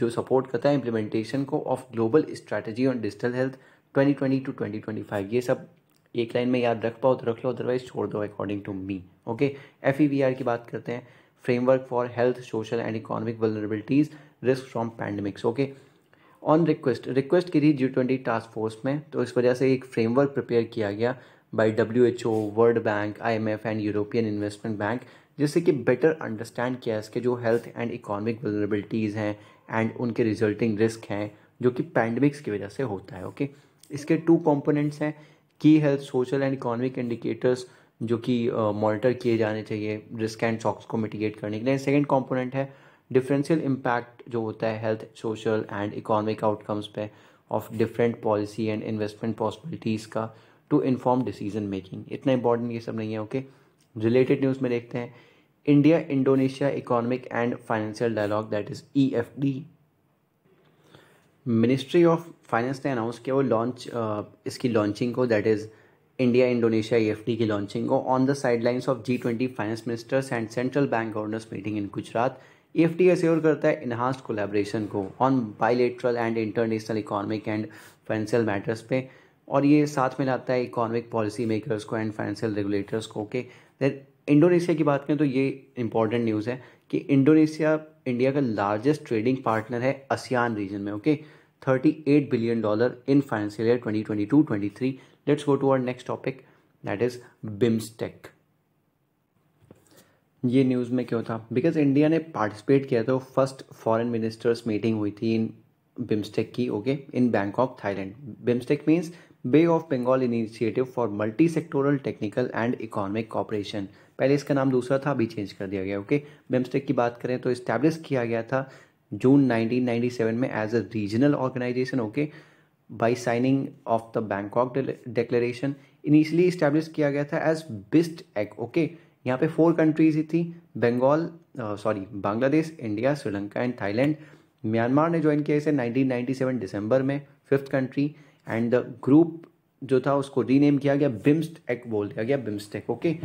जो सपोर्ट करता है इम्प्लीमेंटेशन को of global strategy on digital health 2020 to twenty twenty five ये सब एक लाइन में याद रख पाओ तो रख लो अदरवाइज छोड़ दो according to me okay F E V R की बात करते हैं framework for health social and economic vulnerabilities risk from pandemics okay on request request की थी जी ट्वेंटी टास्क फोर्स में तो इस वजह से एक फ्रेमवर्क प्रिपेयर किया गया by WHO, World Bank, IMF and European Investment Bank जिससे कि बेटर अंडरस्टैंड किया इसके जो हेल्थ एंड इकोनॉमिक वलरेबिलिटीज़ हैं एंड उनके रिजल्टिंग रिस्क हैं जो कि पैंडमिक्स की वजह से होता है ओके इसके टू कॉम्पोनेंट्स हैं की health social and economic indicators जो कि मॉनिटर किए जाने चाहिए रिस्क एंड शॉक्स को मिटिगेट करने के लिए सेकेंड कॉम्पोनेंट है डिफरेंशियल इम्पैक्ट जो होता है health social and economic outcomes पे of different policy and investment possibilities का टू इन्फॉर्म डिसीजन मेकिंग इतना इंपॉर्टेंट ये सब नहीं है ओके रिलेटेड न्यूज़ में देखते हैं India Indonesia economic and financial dialogue that is E F D ministry of finance ने अनाउंस किया वो लॉन्च uh, इसकी लॉन्चिंग को that is India Indonesia E की लॉन्चिंग को on the sidelines of G twenty finance ministers and central bank governors meeting in Gujarat E F D assure करता है enhanced collaboration को on bilateral and international economic and financial matters पे और ये साथ में लाता है इकोनॉमिक पॉलिसी मेकर्स को एंड फाइनेंशियल रेगुलेटर्स को कि देन इंडोनेशिया की बात करें तो ये इंपॉर्टेंट न्यूज़ है कि इंडोनेशिया इंडिया का लार्जेस्ट ट्रेडिंग पार्टनर है आसियान रीजन में okay thirty eight billion dollar in financial year twenty twenty two twenty three let's go to our next topic that is BIMSTEC ये news में क्यों था because India ने participate किया था first foreign ministers meeting हुई थी इन बिम्स्टेक की okay in Bangkok Thailand BIMSTEC means bay of Bengal initiative for multi sectoral technical and economic cooperation पहले इसका नाम दूसरा था अभी चेंज कर दिया गया ओके बेम्स्टेक की बात करें तो इस्टेब्लिश किया गया था जून 1997 में as a regional organisation okay by signing of the Bangkok declaration initially establish किया गया था एज बिस्ट एक्ट ओके यहाँ पे फोर कंट्रीज ही थी Bengal sorry Bangladesh India Sri Lanka and Thailand Myanmar ने ज्वाइन किया इसे 1997 दिसंबर में फिफ्थ कंट्री एंड ग्रुप जो था उसको रीनेम किया गया बिम्स्टेक एक्ट बोल दिया गया बिम्स्टेक ओके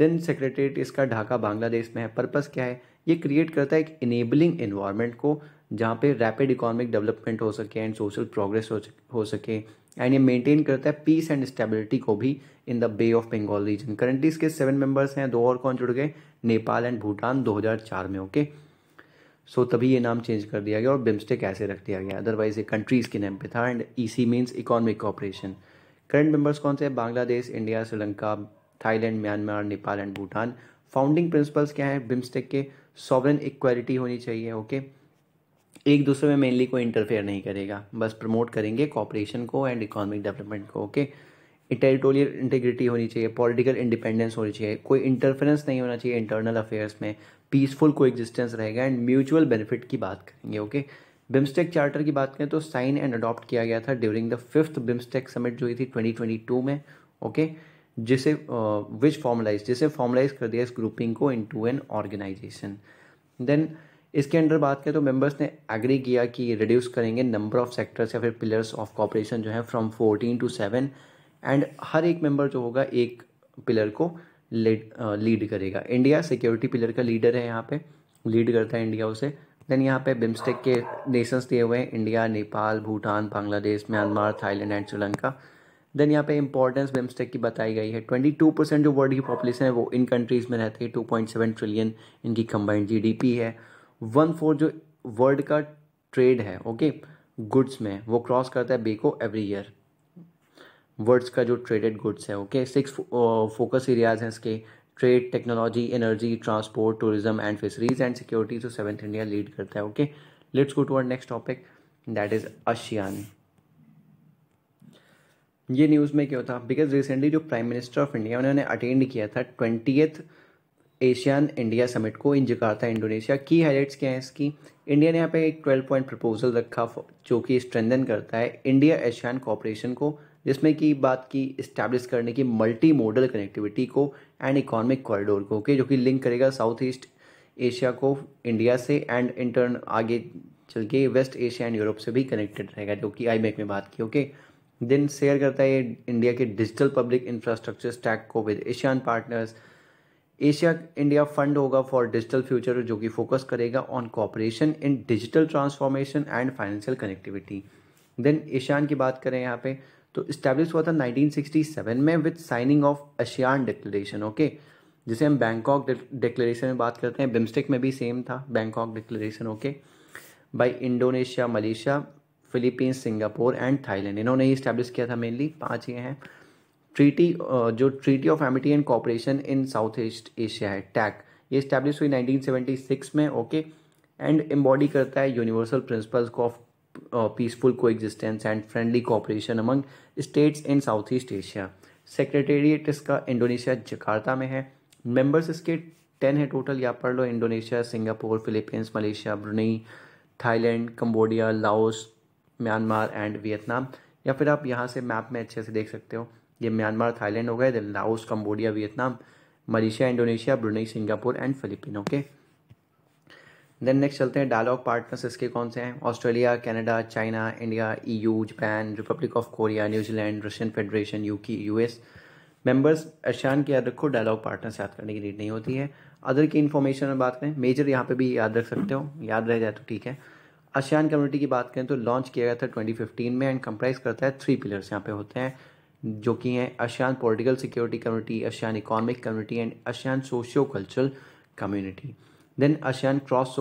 देन सेक्रेटरीट इसका ढाका बांग्लादेश में है पर्पज़ क्या है ये क्रिएट करता है एक इनेबलिंग इन्वायरमेंट को जहाँ पे रैपिड इकोनॉमिक डेवलपमेंट हो सके एंड सोशल प्रोग्रेस हो सके एंड ये मेंटेन करता है पीस एंड स्टेबिलिटी को भी in the bay of Bengal region currently इसके सेवन मेंबर्स हैं दो और कौन जुड़ गए नेपाल एंड भूटान 2004 में ओके okay? सो so, तभी ये नाम चेंज कर दिया गया और बिम्स्टेक ऐसे रख दिया गया अदरवाइज ये कंट्रीज़ के नेम पे था and E C means economic cooperation current members कौन से हैं Bangladesh India Sri Lanka Thailand Myanmar Nepal and Bhutan founding principles क्या हैं बिम्स्टेक के सॉवरन इक्वालिटी होनी चाहिए ओके okay? एक दूसरे में मेनली कोई इंटरफेयर नहीं करेगा बस प्रमोट करेंगे कॉपरेशन को एंड इकोनॉमिक डेवलपमेंट को ओके okay? टेरिटोरियल इंटीग्रिटी होनी चाहिए पॉलिटिकल इंडिपेंडेंस होनी चाहिए कोई इंटरफेरेंस नहीं होना चाहिए इंटरनल अफेयर्स में पीसफुल को एग्जिस्टेंस रहेगा एंड म्यूचुअल बेनिफिट की बात करेंगे ओके बिम्स्टेक चार्टर की बात करें तो साइन एंड अडॉप्ट किया गया था during the fifth BIMSTEC summit जो हुई थी 2022 में ओके जिसे विच फॉर्मलाइज जिसे फॉर्मलाइज कर दिया इस ग्रुपिंग को into an organisation then इसके अंडर बात करें तो मेंबर्स ने एग्री किया कि रिड्यूस करेंगे नंबर ऑफ सेक्टर्स या फिर पिलर्स ऑफ कॉपरेशन जो है from fourteen to seven and हर एक मेंबर जो होगा एक पिलर को लीड लीड uh, करेगा इंडिया सिक्योरिटी पिलर का लीडर है यहाँ पे लीड करता है इंडिया उसे देन यहाँ पे बिम्स्टेक के नेशंस दिए हुए हैं India Nepal Bhutan Bangladesh Myanmar Thailand and Sri Lanka then यहाँ पे इंपॉर्टेंस बिम्स्टेक की बताई गई है ट्वेंटी टू परसेंट जो वर्ल्ड की पॉपुलेशन है वो इन कंट्रीज़ में रहती है टू पॉइंट सेवन ट्रिलियन इनकी कंबाइंड पी है वन फोर जो वर्ल्ड का ट्रेड है ओके गुड्स में वो क्रॉस करता है बे को एवरी ईयर वर्ड्स का जो ट्रेडेड गुड्स हैं ओके सिक्स फोकस एरियाज हैं इसके trade technology energy transport tourism and fisheries and security तो सेवेंथ इंडिया लीड करता है okay let's go to our next topic that is ASEAN ये news में क्यों था बिकॉज रिसेंटली जो प्राइम मिनिस्टर ऑफ इंडिया उन्होंने अटेंड किया था ट्वेंटी एशियन इंडिया समिट को इन जकार्ता इंडोनेशिया की हाईलाइट्स क्या हैं इसकी इंडिया ने यहाँ पे एक ट्वेल्व पॉइंट प्रपोजल रखा जो कि स्ट्रेंदन करता है इंडिया एशियान कॉपरेशन को जिसमें कि बात की इस्टेब्लिश करने की मल्टी मॉडल कनेक्टिविटी को एंड इकोनॉमिक कॉरिडोर को ओके जो कि लिंक करेगा साउथ ईस्ट एशिया को इंडिया से एंड इंटर्न आगे चल के वेस्ट एशिया एंड यूरोप से भी कनेक्टेड रहेगा जो कि आई मेक में बात की ओके दिन शेयर करता है इंडिया के डिजिटल पब्लिक इंफ्रास्ट्रक्चर स्टैक को with ASEAN partners Asia India fund होगा फॉर डिजिटल फ्यूचर जो कि फोकस करेगा on cooperation in digital transformation and financial connectivity then ASEAN की बात करें यहाँ पे तो इस्टेब्लिश हुआ था 1967 में with signing of ASEAN declaration okay जिसे हम बैंकॉक डिक्लेरेशन में बात करते हैं बिम्स्टिक में भी सेम था Bangkok declaration okay by Indonesia Malaysia Philippines Singapore and Thailand इन्होंने ही इस्टेब्लिश किया था मेनली पाँच ये हैं ट्रीटी जो treaty of amity and cooperation in south east Asia है टैक ये इस्टेब्लिश हुई 1976 में ओके एंड एम्बॉडी करता है यूनिवर्सल प्रिंसिपल्स को of peaceful coexistence and friendly cooperation among states in south east Asia secretariat इसका Indonesia Jakarta में है मेंबर्स इसके टेन है टोटल या पढ़ लो Indonesia Singapore Philippines Malaysia Brunei Thailand Cambodia Laos Myanmar and Vietnam या फिर आप यहाँ से मैप में अच्छे से देख सकते हो ये म्यांमार थाईलैंड हो गए Laos Cambodia Vietnam Malaysia Indonesia Brunei Singapore and Philippine okay okay? Then next चलते हैं डायलॉग पार्टनर्स इसके कौन से हैं Australia Canada China India EU Japan Republic of Korea New Zealand Russian Federation UK US members ASEAN के याद रखो dialogue partners याद करने की नीड नहीं होती है अदर की इन्फॉर्मेशन में बात करें मेजर यहाँ पे भी याद रख सकते हो याद रह जाए तो ठीक है आशियान कम्युनिटी की बात करें तो लॉन्च किया गया था 2015 में एंड कंप्राइज करता है थ्री पिलर्स यहाँ पे होते हैं जो कि हैं ASEAN political security community ASEAN economic community and ASEAN socio cultural community then ASEAN cross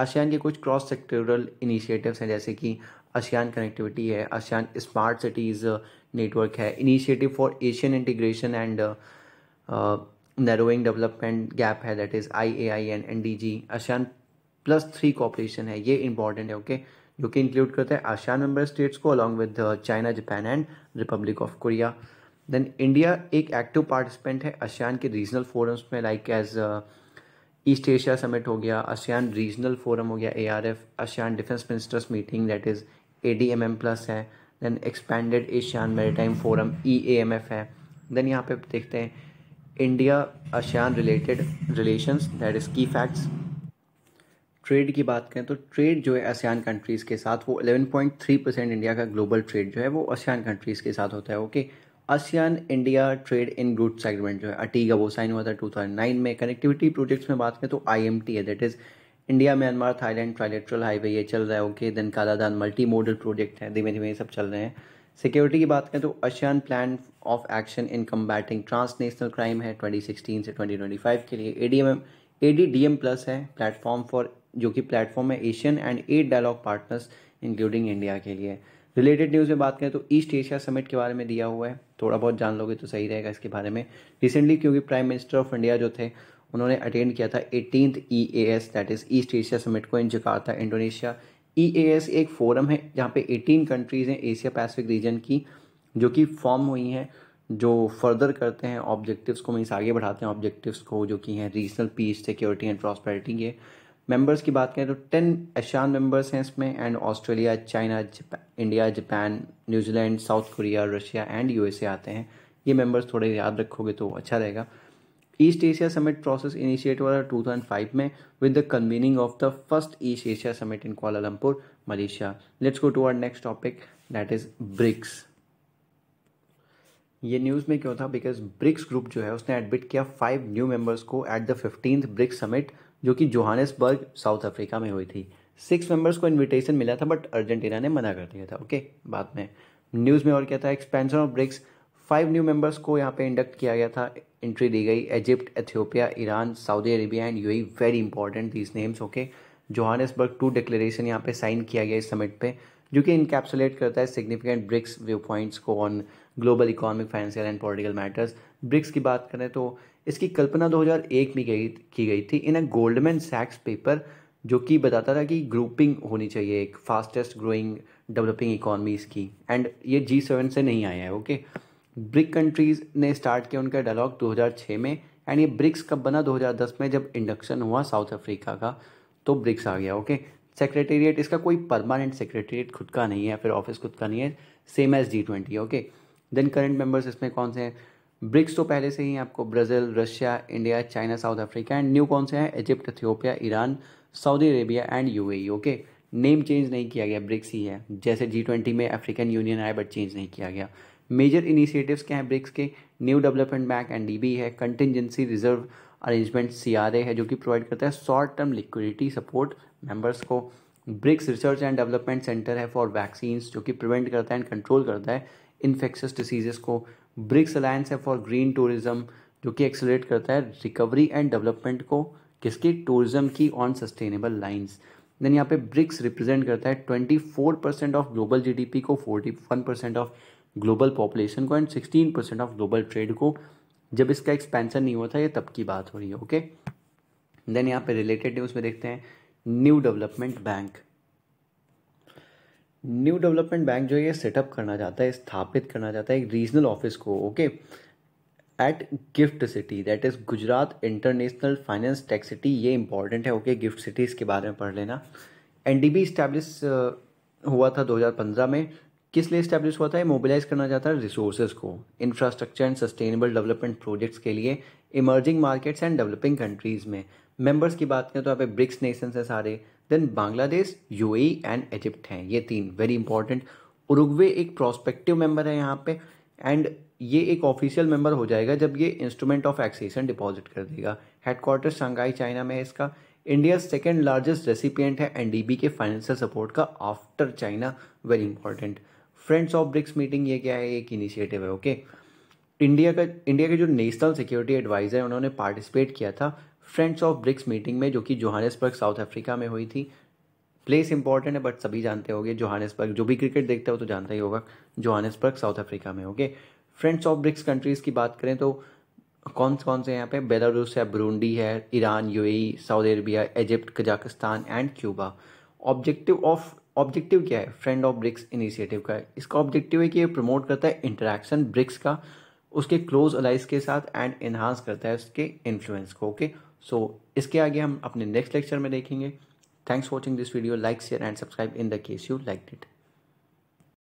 ASEAN के कुछ क्रॉस सेक्टोरल इनिशिएटिव्स हैं जैसे कि आशियान कनेक्टिविटी है आशियान स्मार्ट सिटीज़ नेटवर्क है initiative for ASEAN integration and narrowing development gap है that is I A I N N D G ASEAN plus three cooperation है ये इंपॉर्टेंट है okay जो कि इंक्लूड करता है आशियान मेंबर स्टेट्स को along with China Japan and Republic of Korea then India एक एक्टिव पार्टिसिपेंट है आशियान के रीजनल फोरम्स में like as East Asia Summit हो गया आसियान रीजनल फोरम हो गया A R F ASEAN defence ministers meeting that is A D M M plus है then expanded ASEAN maritime forum E A M F है then यहाँ पे देखते हैं India ASEAN related relations that is key facts trade की बात करें तो ट्रेड जो है आसियान कंट्रीज़ के साथ वो 11.3 परसेंट इंडिया का ग्लोबल ट्रेड जो है वो आसियान कंट्रीज़ के साथ होता है okay okay? ASEAN India trade in group segment जो है अटीगा वो साइन हुआ था टू थाउजेंड नाइन में कनेक्टिविटी प्रोजेक्ट्स में बात करें तो आई एम टी है that is India Myanmar Thailand trilateral highway ये चल रहा है okay then Kaladan multi modal project है धीमे धीमे ये सब चल रहे हैं सिक्योरिटी की बात करें तो ASEAN plan of action in combating transnational crime है ट्वेंटी सिक्सटीन से ट्वेंटी ट्वेंटी फाइव के लिए A D M A D D M plus है प्लेटफॉर्म फॉर जो कि प्लेटफॉर्म है ASEAN and eight dialogue partners including India के लिए रिलेटेड न्यूज़ में बात करें तो ईस्ट एशिया समिट के बारे में दिया हुआ है थोड़ा बहुत जान लोगे तो सही रहेगा इसके बारे में रिसेंटली क्योंकि प्राइम मिनिस्टर ऑफ इंडिया जो थे उन्होंने अटेंड किया था eighteen E A S that is East Asia Summit को in Jakarta Indonesia E A S एक फोरम है जहाँ पे एटीन कंट्रीज़ हैं एशिया पैसिफिक रीजन की जो कि फॉर्म हुई हैं जो फर्दर करते हैं ऑब्जेक्टिव्स को मीन्स आगे बढ़ाते हैं ऑब्जेक्टिव्स को जो कि हैं regional peace security and prosperity ये मेंबर्स की बात करें तो टेन एशियान मेंबर्स हैं इसमें and Australia China India Japan New Zealand South Korea Russia and USA आते हैं ये मेंबर्स थोड़े याद रखोगे तो अच्छा रहेगा East Asia Summit process initiate हुआ था टू थाउजेंड फाइव में with the convening of the first East Asia Summit in Kuala Lumpur Malaysia let's go to our next topic that is BRICS ये न्यूज़ में क्यों था बिकॉज ब्रिक्स ग्रुप जो है उसने एडमिट किया फाइव न्यू मेंबर्स को at the fifteenth BRICS summit जो कि जोहानसबर्ग साउथ अफ्रीका में हुई थी सिक्स मेंबर्स को इनविटेशन मिला था बट अर्जेंटीना ने मना कर दिया था ओके बाद में न्यूज़ में और क्या था expansion of BRICS five new members को यहाँ पे इंडक्ट किया गया था एंट्री दी गई Egypt Ethiopia Iran Saudi Arabia and U very important these names okay Johannesburg two declaration यहाँ पे साइन किया गया इस समिट पे जो कि इनकैप्सुलेट करता है सिग्निफिकेंट ब्रिक्स व्यू पॉइंट्स को on global economic financial and political matters BRICS की बात करें तो इसकी कल्पना 2001 में गई की गई थी इन अ गोल्डमैन सैक्स पेपर जो कि बताता था कि ग्रुपिंग होनी चाहिए एक फास्टेस्ट ग्रोइंग डेवलपिंग इकोनॉमीज की एंड ये जी सेवन से नहीं आया है ओके ब्रिक कंट्रीज़ ने स्टार्ट किया उनका डायलॉग 2006 में एंड ये ब्रिक्स कब बना 2010 में जब इंडक्शन हुआ साउथ अफ्रीका का तो ब्रिक्स आ गया ओके सेक्रेटेरिएट इसका कोई परमानेंट सेक्रेटेरिएट खुद का नहीं है फिर ऑफिस खुद का नहीं है same as G twenty okay then current members इसमें कौन से हैं ब्रिक्स तो पहले से ही आपको Brazil Russia India China South Africa and new कौन से हैं Egypt Ethiopia Iran Saudi Arabia and UAE okay name change नहीं किया गया ब्रिक्स ही है जैसे जी ट्वेंटी में अफ्रीकन यूनियन आया बट चेंज नहीं किया गया मेजर इनिशिएटिव्स क्या हैं ब्रिक्स के new development bank and D है कंटिजेंसी रिजर्व अरेंजमेंट सी है जो कि प्रोवाइड करता है short term liquidity support members को BRICS research and development centre है फॉर वैक्सीन जो कि प्रिवेंट करता है एंड कंट्रोल करता है इन्फेक्शस डिसीजेस को ब्रिक्स अलायंस है फॉर ग्रीन टूरिज्म जो कि एक्सेलरेट करता है रिकवरी एंड डेवलपमेंट को किसकी टूरिज्म की ऑन सस्टेनेबल लाइंस देन यहाँ पे ब्रिक्स रिप्रेजेंट करता है twenty four percent of global GDP को forty one percent of global population को and sixteen percent of global trade को जब इसका एक्सपेंशन नहीं हुआ था ये तब की बात हो रही है ओके देन यहाँ पे रिलेटेड न्यूज़ में देखते हैं new development bank new development bank जो ये सेटअप करना चाहता है स्थापित करना चाहता है एक रीजनल ऑफिस को okay at GIFT city that is Gujarat international finance tax city ये इंपॉर्टेंट है ओके गिफ्ट सिटीज के बारे में पढ़ लेना एन डी बी स्टैब्लिश हुआ था 2015 में किस लिए स्टैब्लिश हुआ था मोबिलाइज करना चाहता है रिसोर्सेज को infrastructure and sustainable development projects के लिए emerging markets and developing countries में मेंबर्स की बात करें तो यहाँ पे ब्रिक्स नेशंस हैं सारे then Bangladesh U and Egypt हैं ये तीन वेरी इंपॉर्टेंट उरुग्वे एक प्रोस्पेक्टिव मेंबर है यहाँ पे एंड ये एक ऑफिशियल मेंबर हो जाएगा जब ये इंस्ट्रूमेंट ऑफ एक्सेशन डिपॉजिट कर देगा हेडक्वार्टर शंघाई चाइना में है इसका इंडिया सेकेंड लार्जेस्ट रेसिपियंट है एनडीबी के फाइनेंशियल सपोर्ट का after China very important friends of BRICS meeting ये क्या है एक इनिशिएटिव है ओके okay? इंडिया का इंडिया के जो नेशनल सिक्योरिटी एडवाइज़र है उन्होंने पार्टिसिपेट किया था फ्रेंड्स ऑफ ब्रिक्स मीटिंग में जो कि जोहानसबर्ग साउथ अफ्रीका में हुई थी प्लेस इंपॉर्टेंट है बट सभी जानते होंगे जोहानसबर्ग जो भी क्रिकेट देखते हो तो जानता ही होगा जोहानसबर्ग साउथ अफ्रीका में okay friends of BRICS countries की बात करें तो कौन से कौन से यहाँ पे बेलारूस है ब्रूंडी है Iran UAE Saudi Arabia Egypt Kazakhstan and Cuba objective of objective क्या है फ्रेंड ऑफ ब्रिक्स इनिशिएटिव का है इसका ऑब्जेक्टिव है कि ये प्रमोट करता है इंटरेक्शन ब्रिक्स का उसके क्लोज अलाइज के साथ एंड इन्हांस करता है उसके इन्फ्लुएंस को ओके okay? सो so, इसके आगे हम अपने नेक्स्ट लेक्चर में देखेंगे thanks watching this video like share and subscribe in the case you like it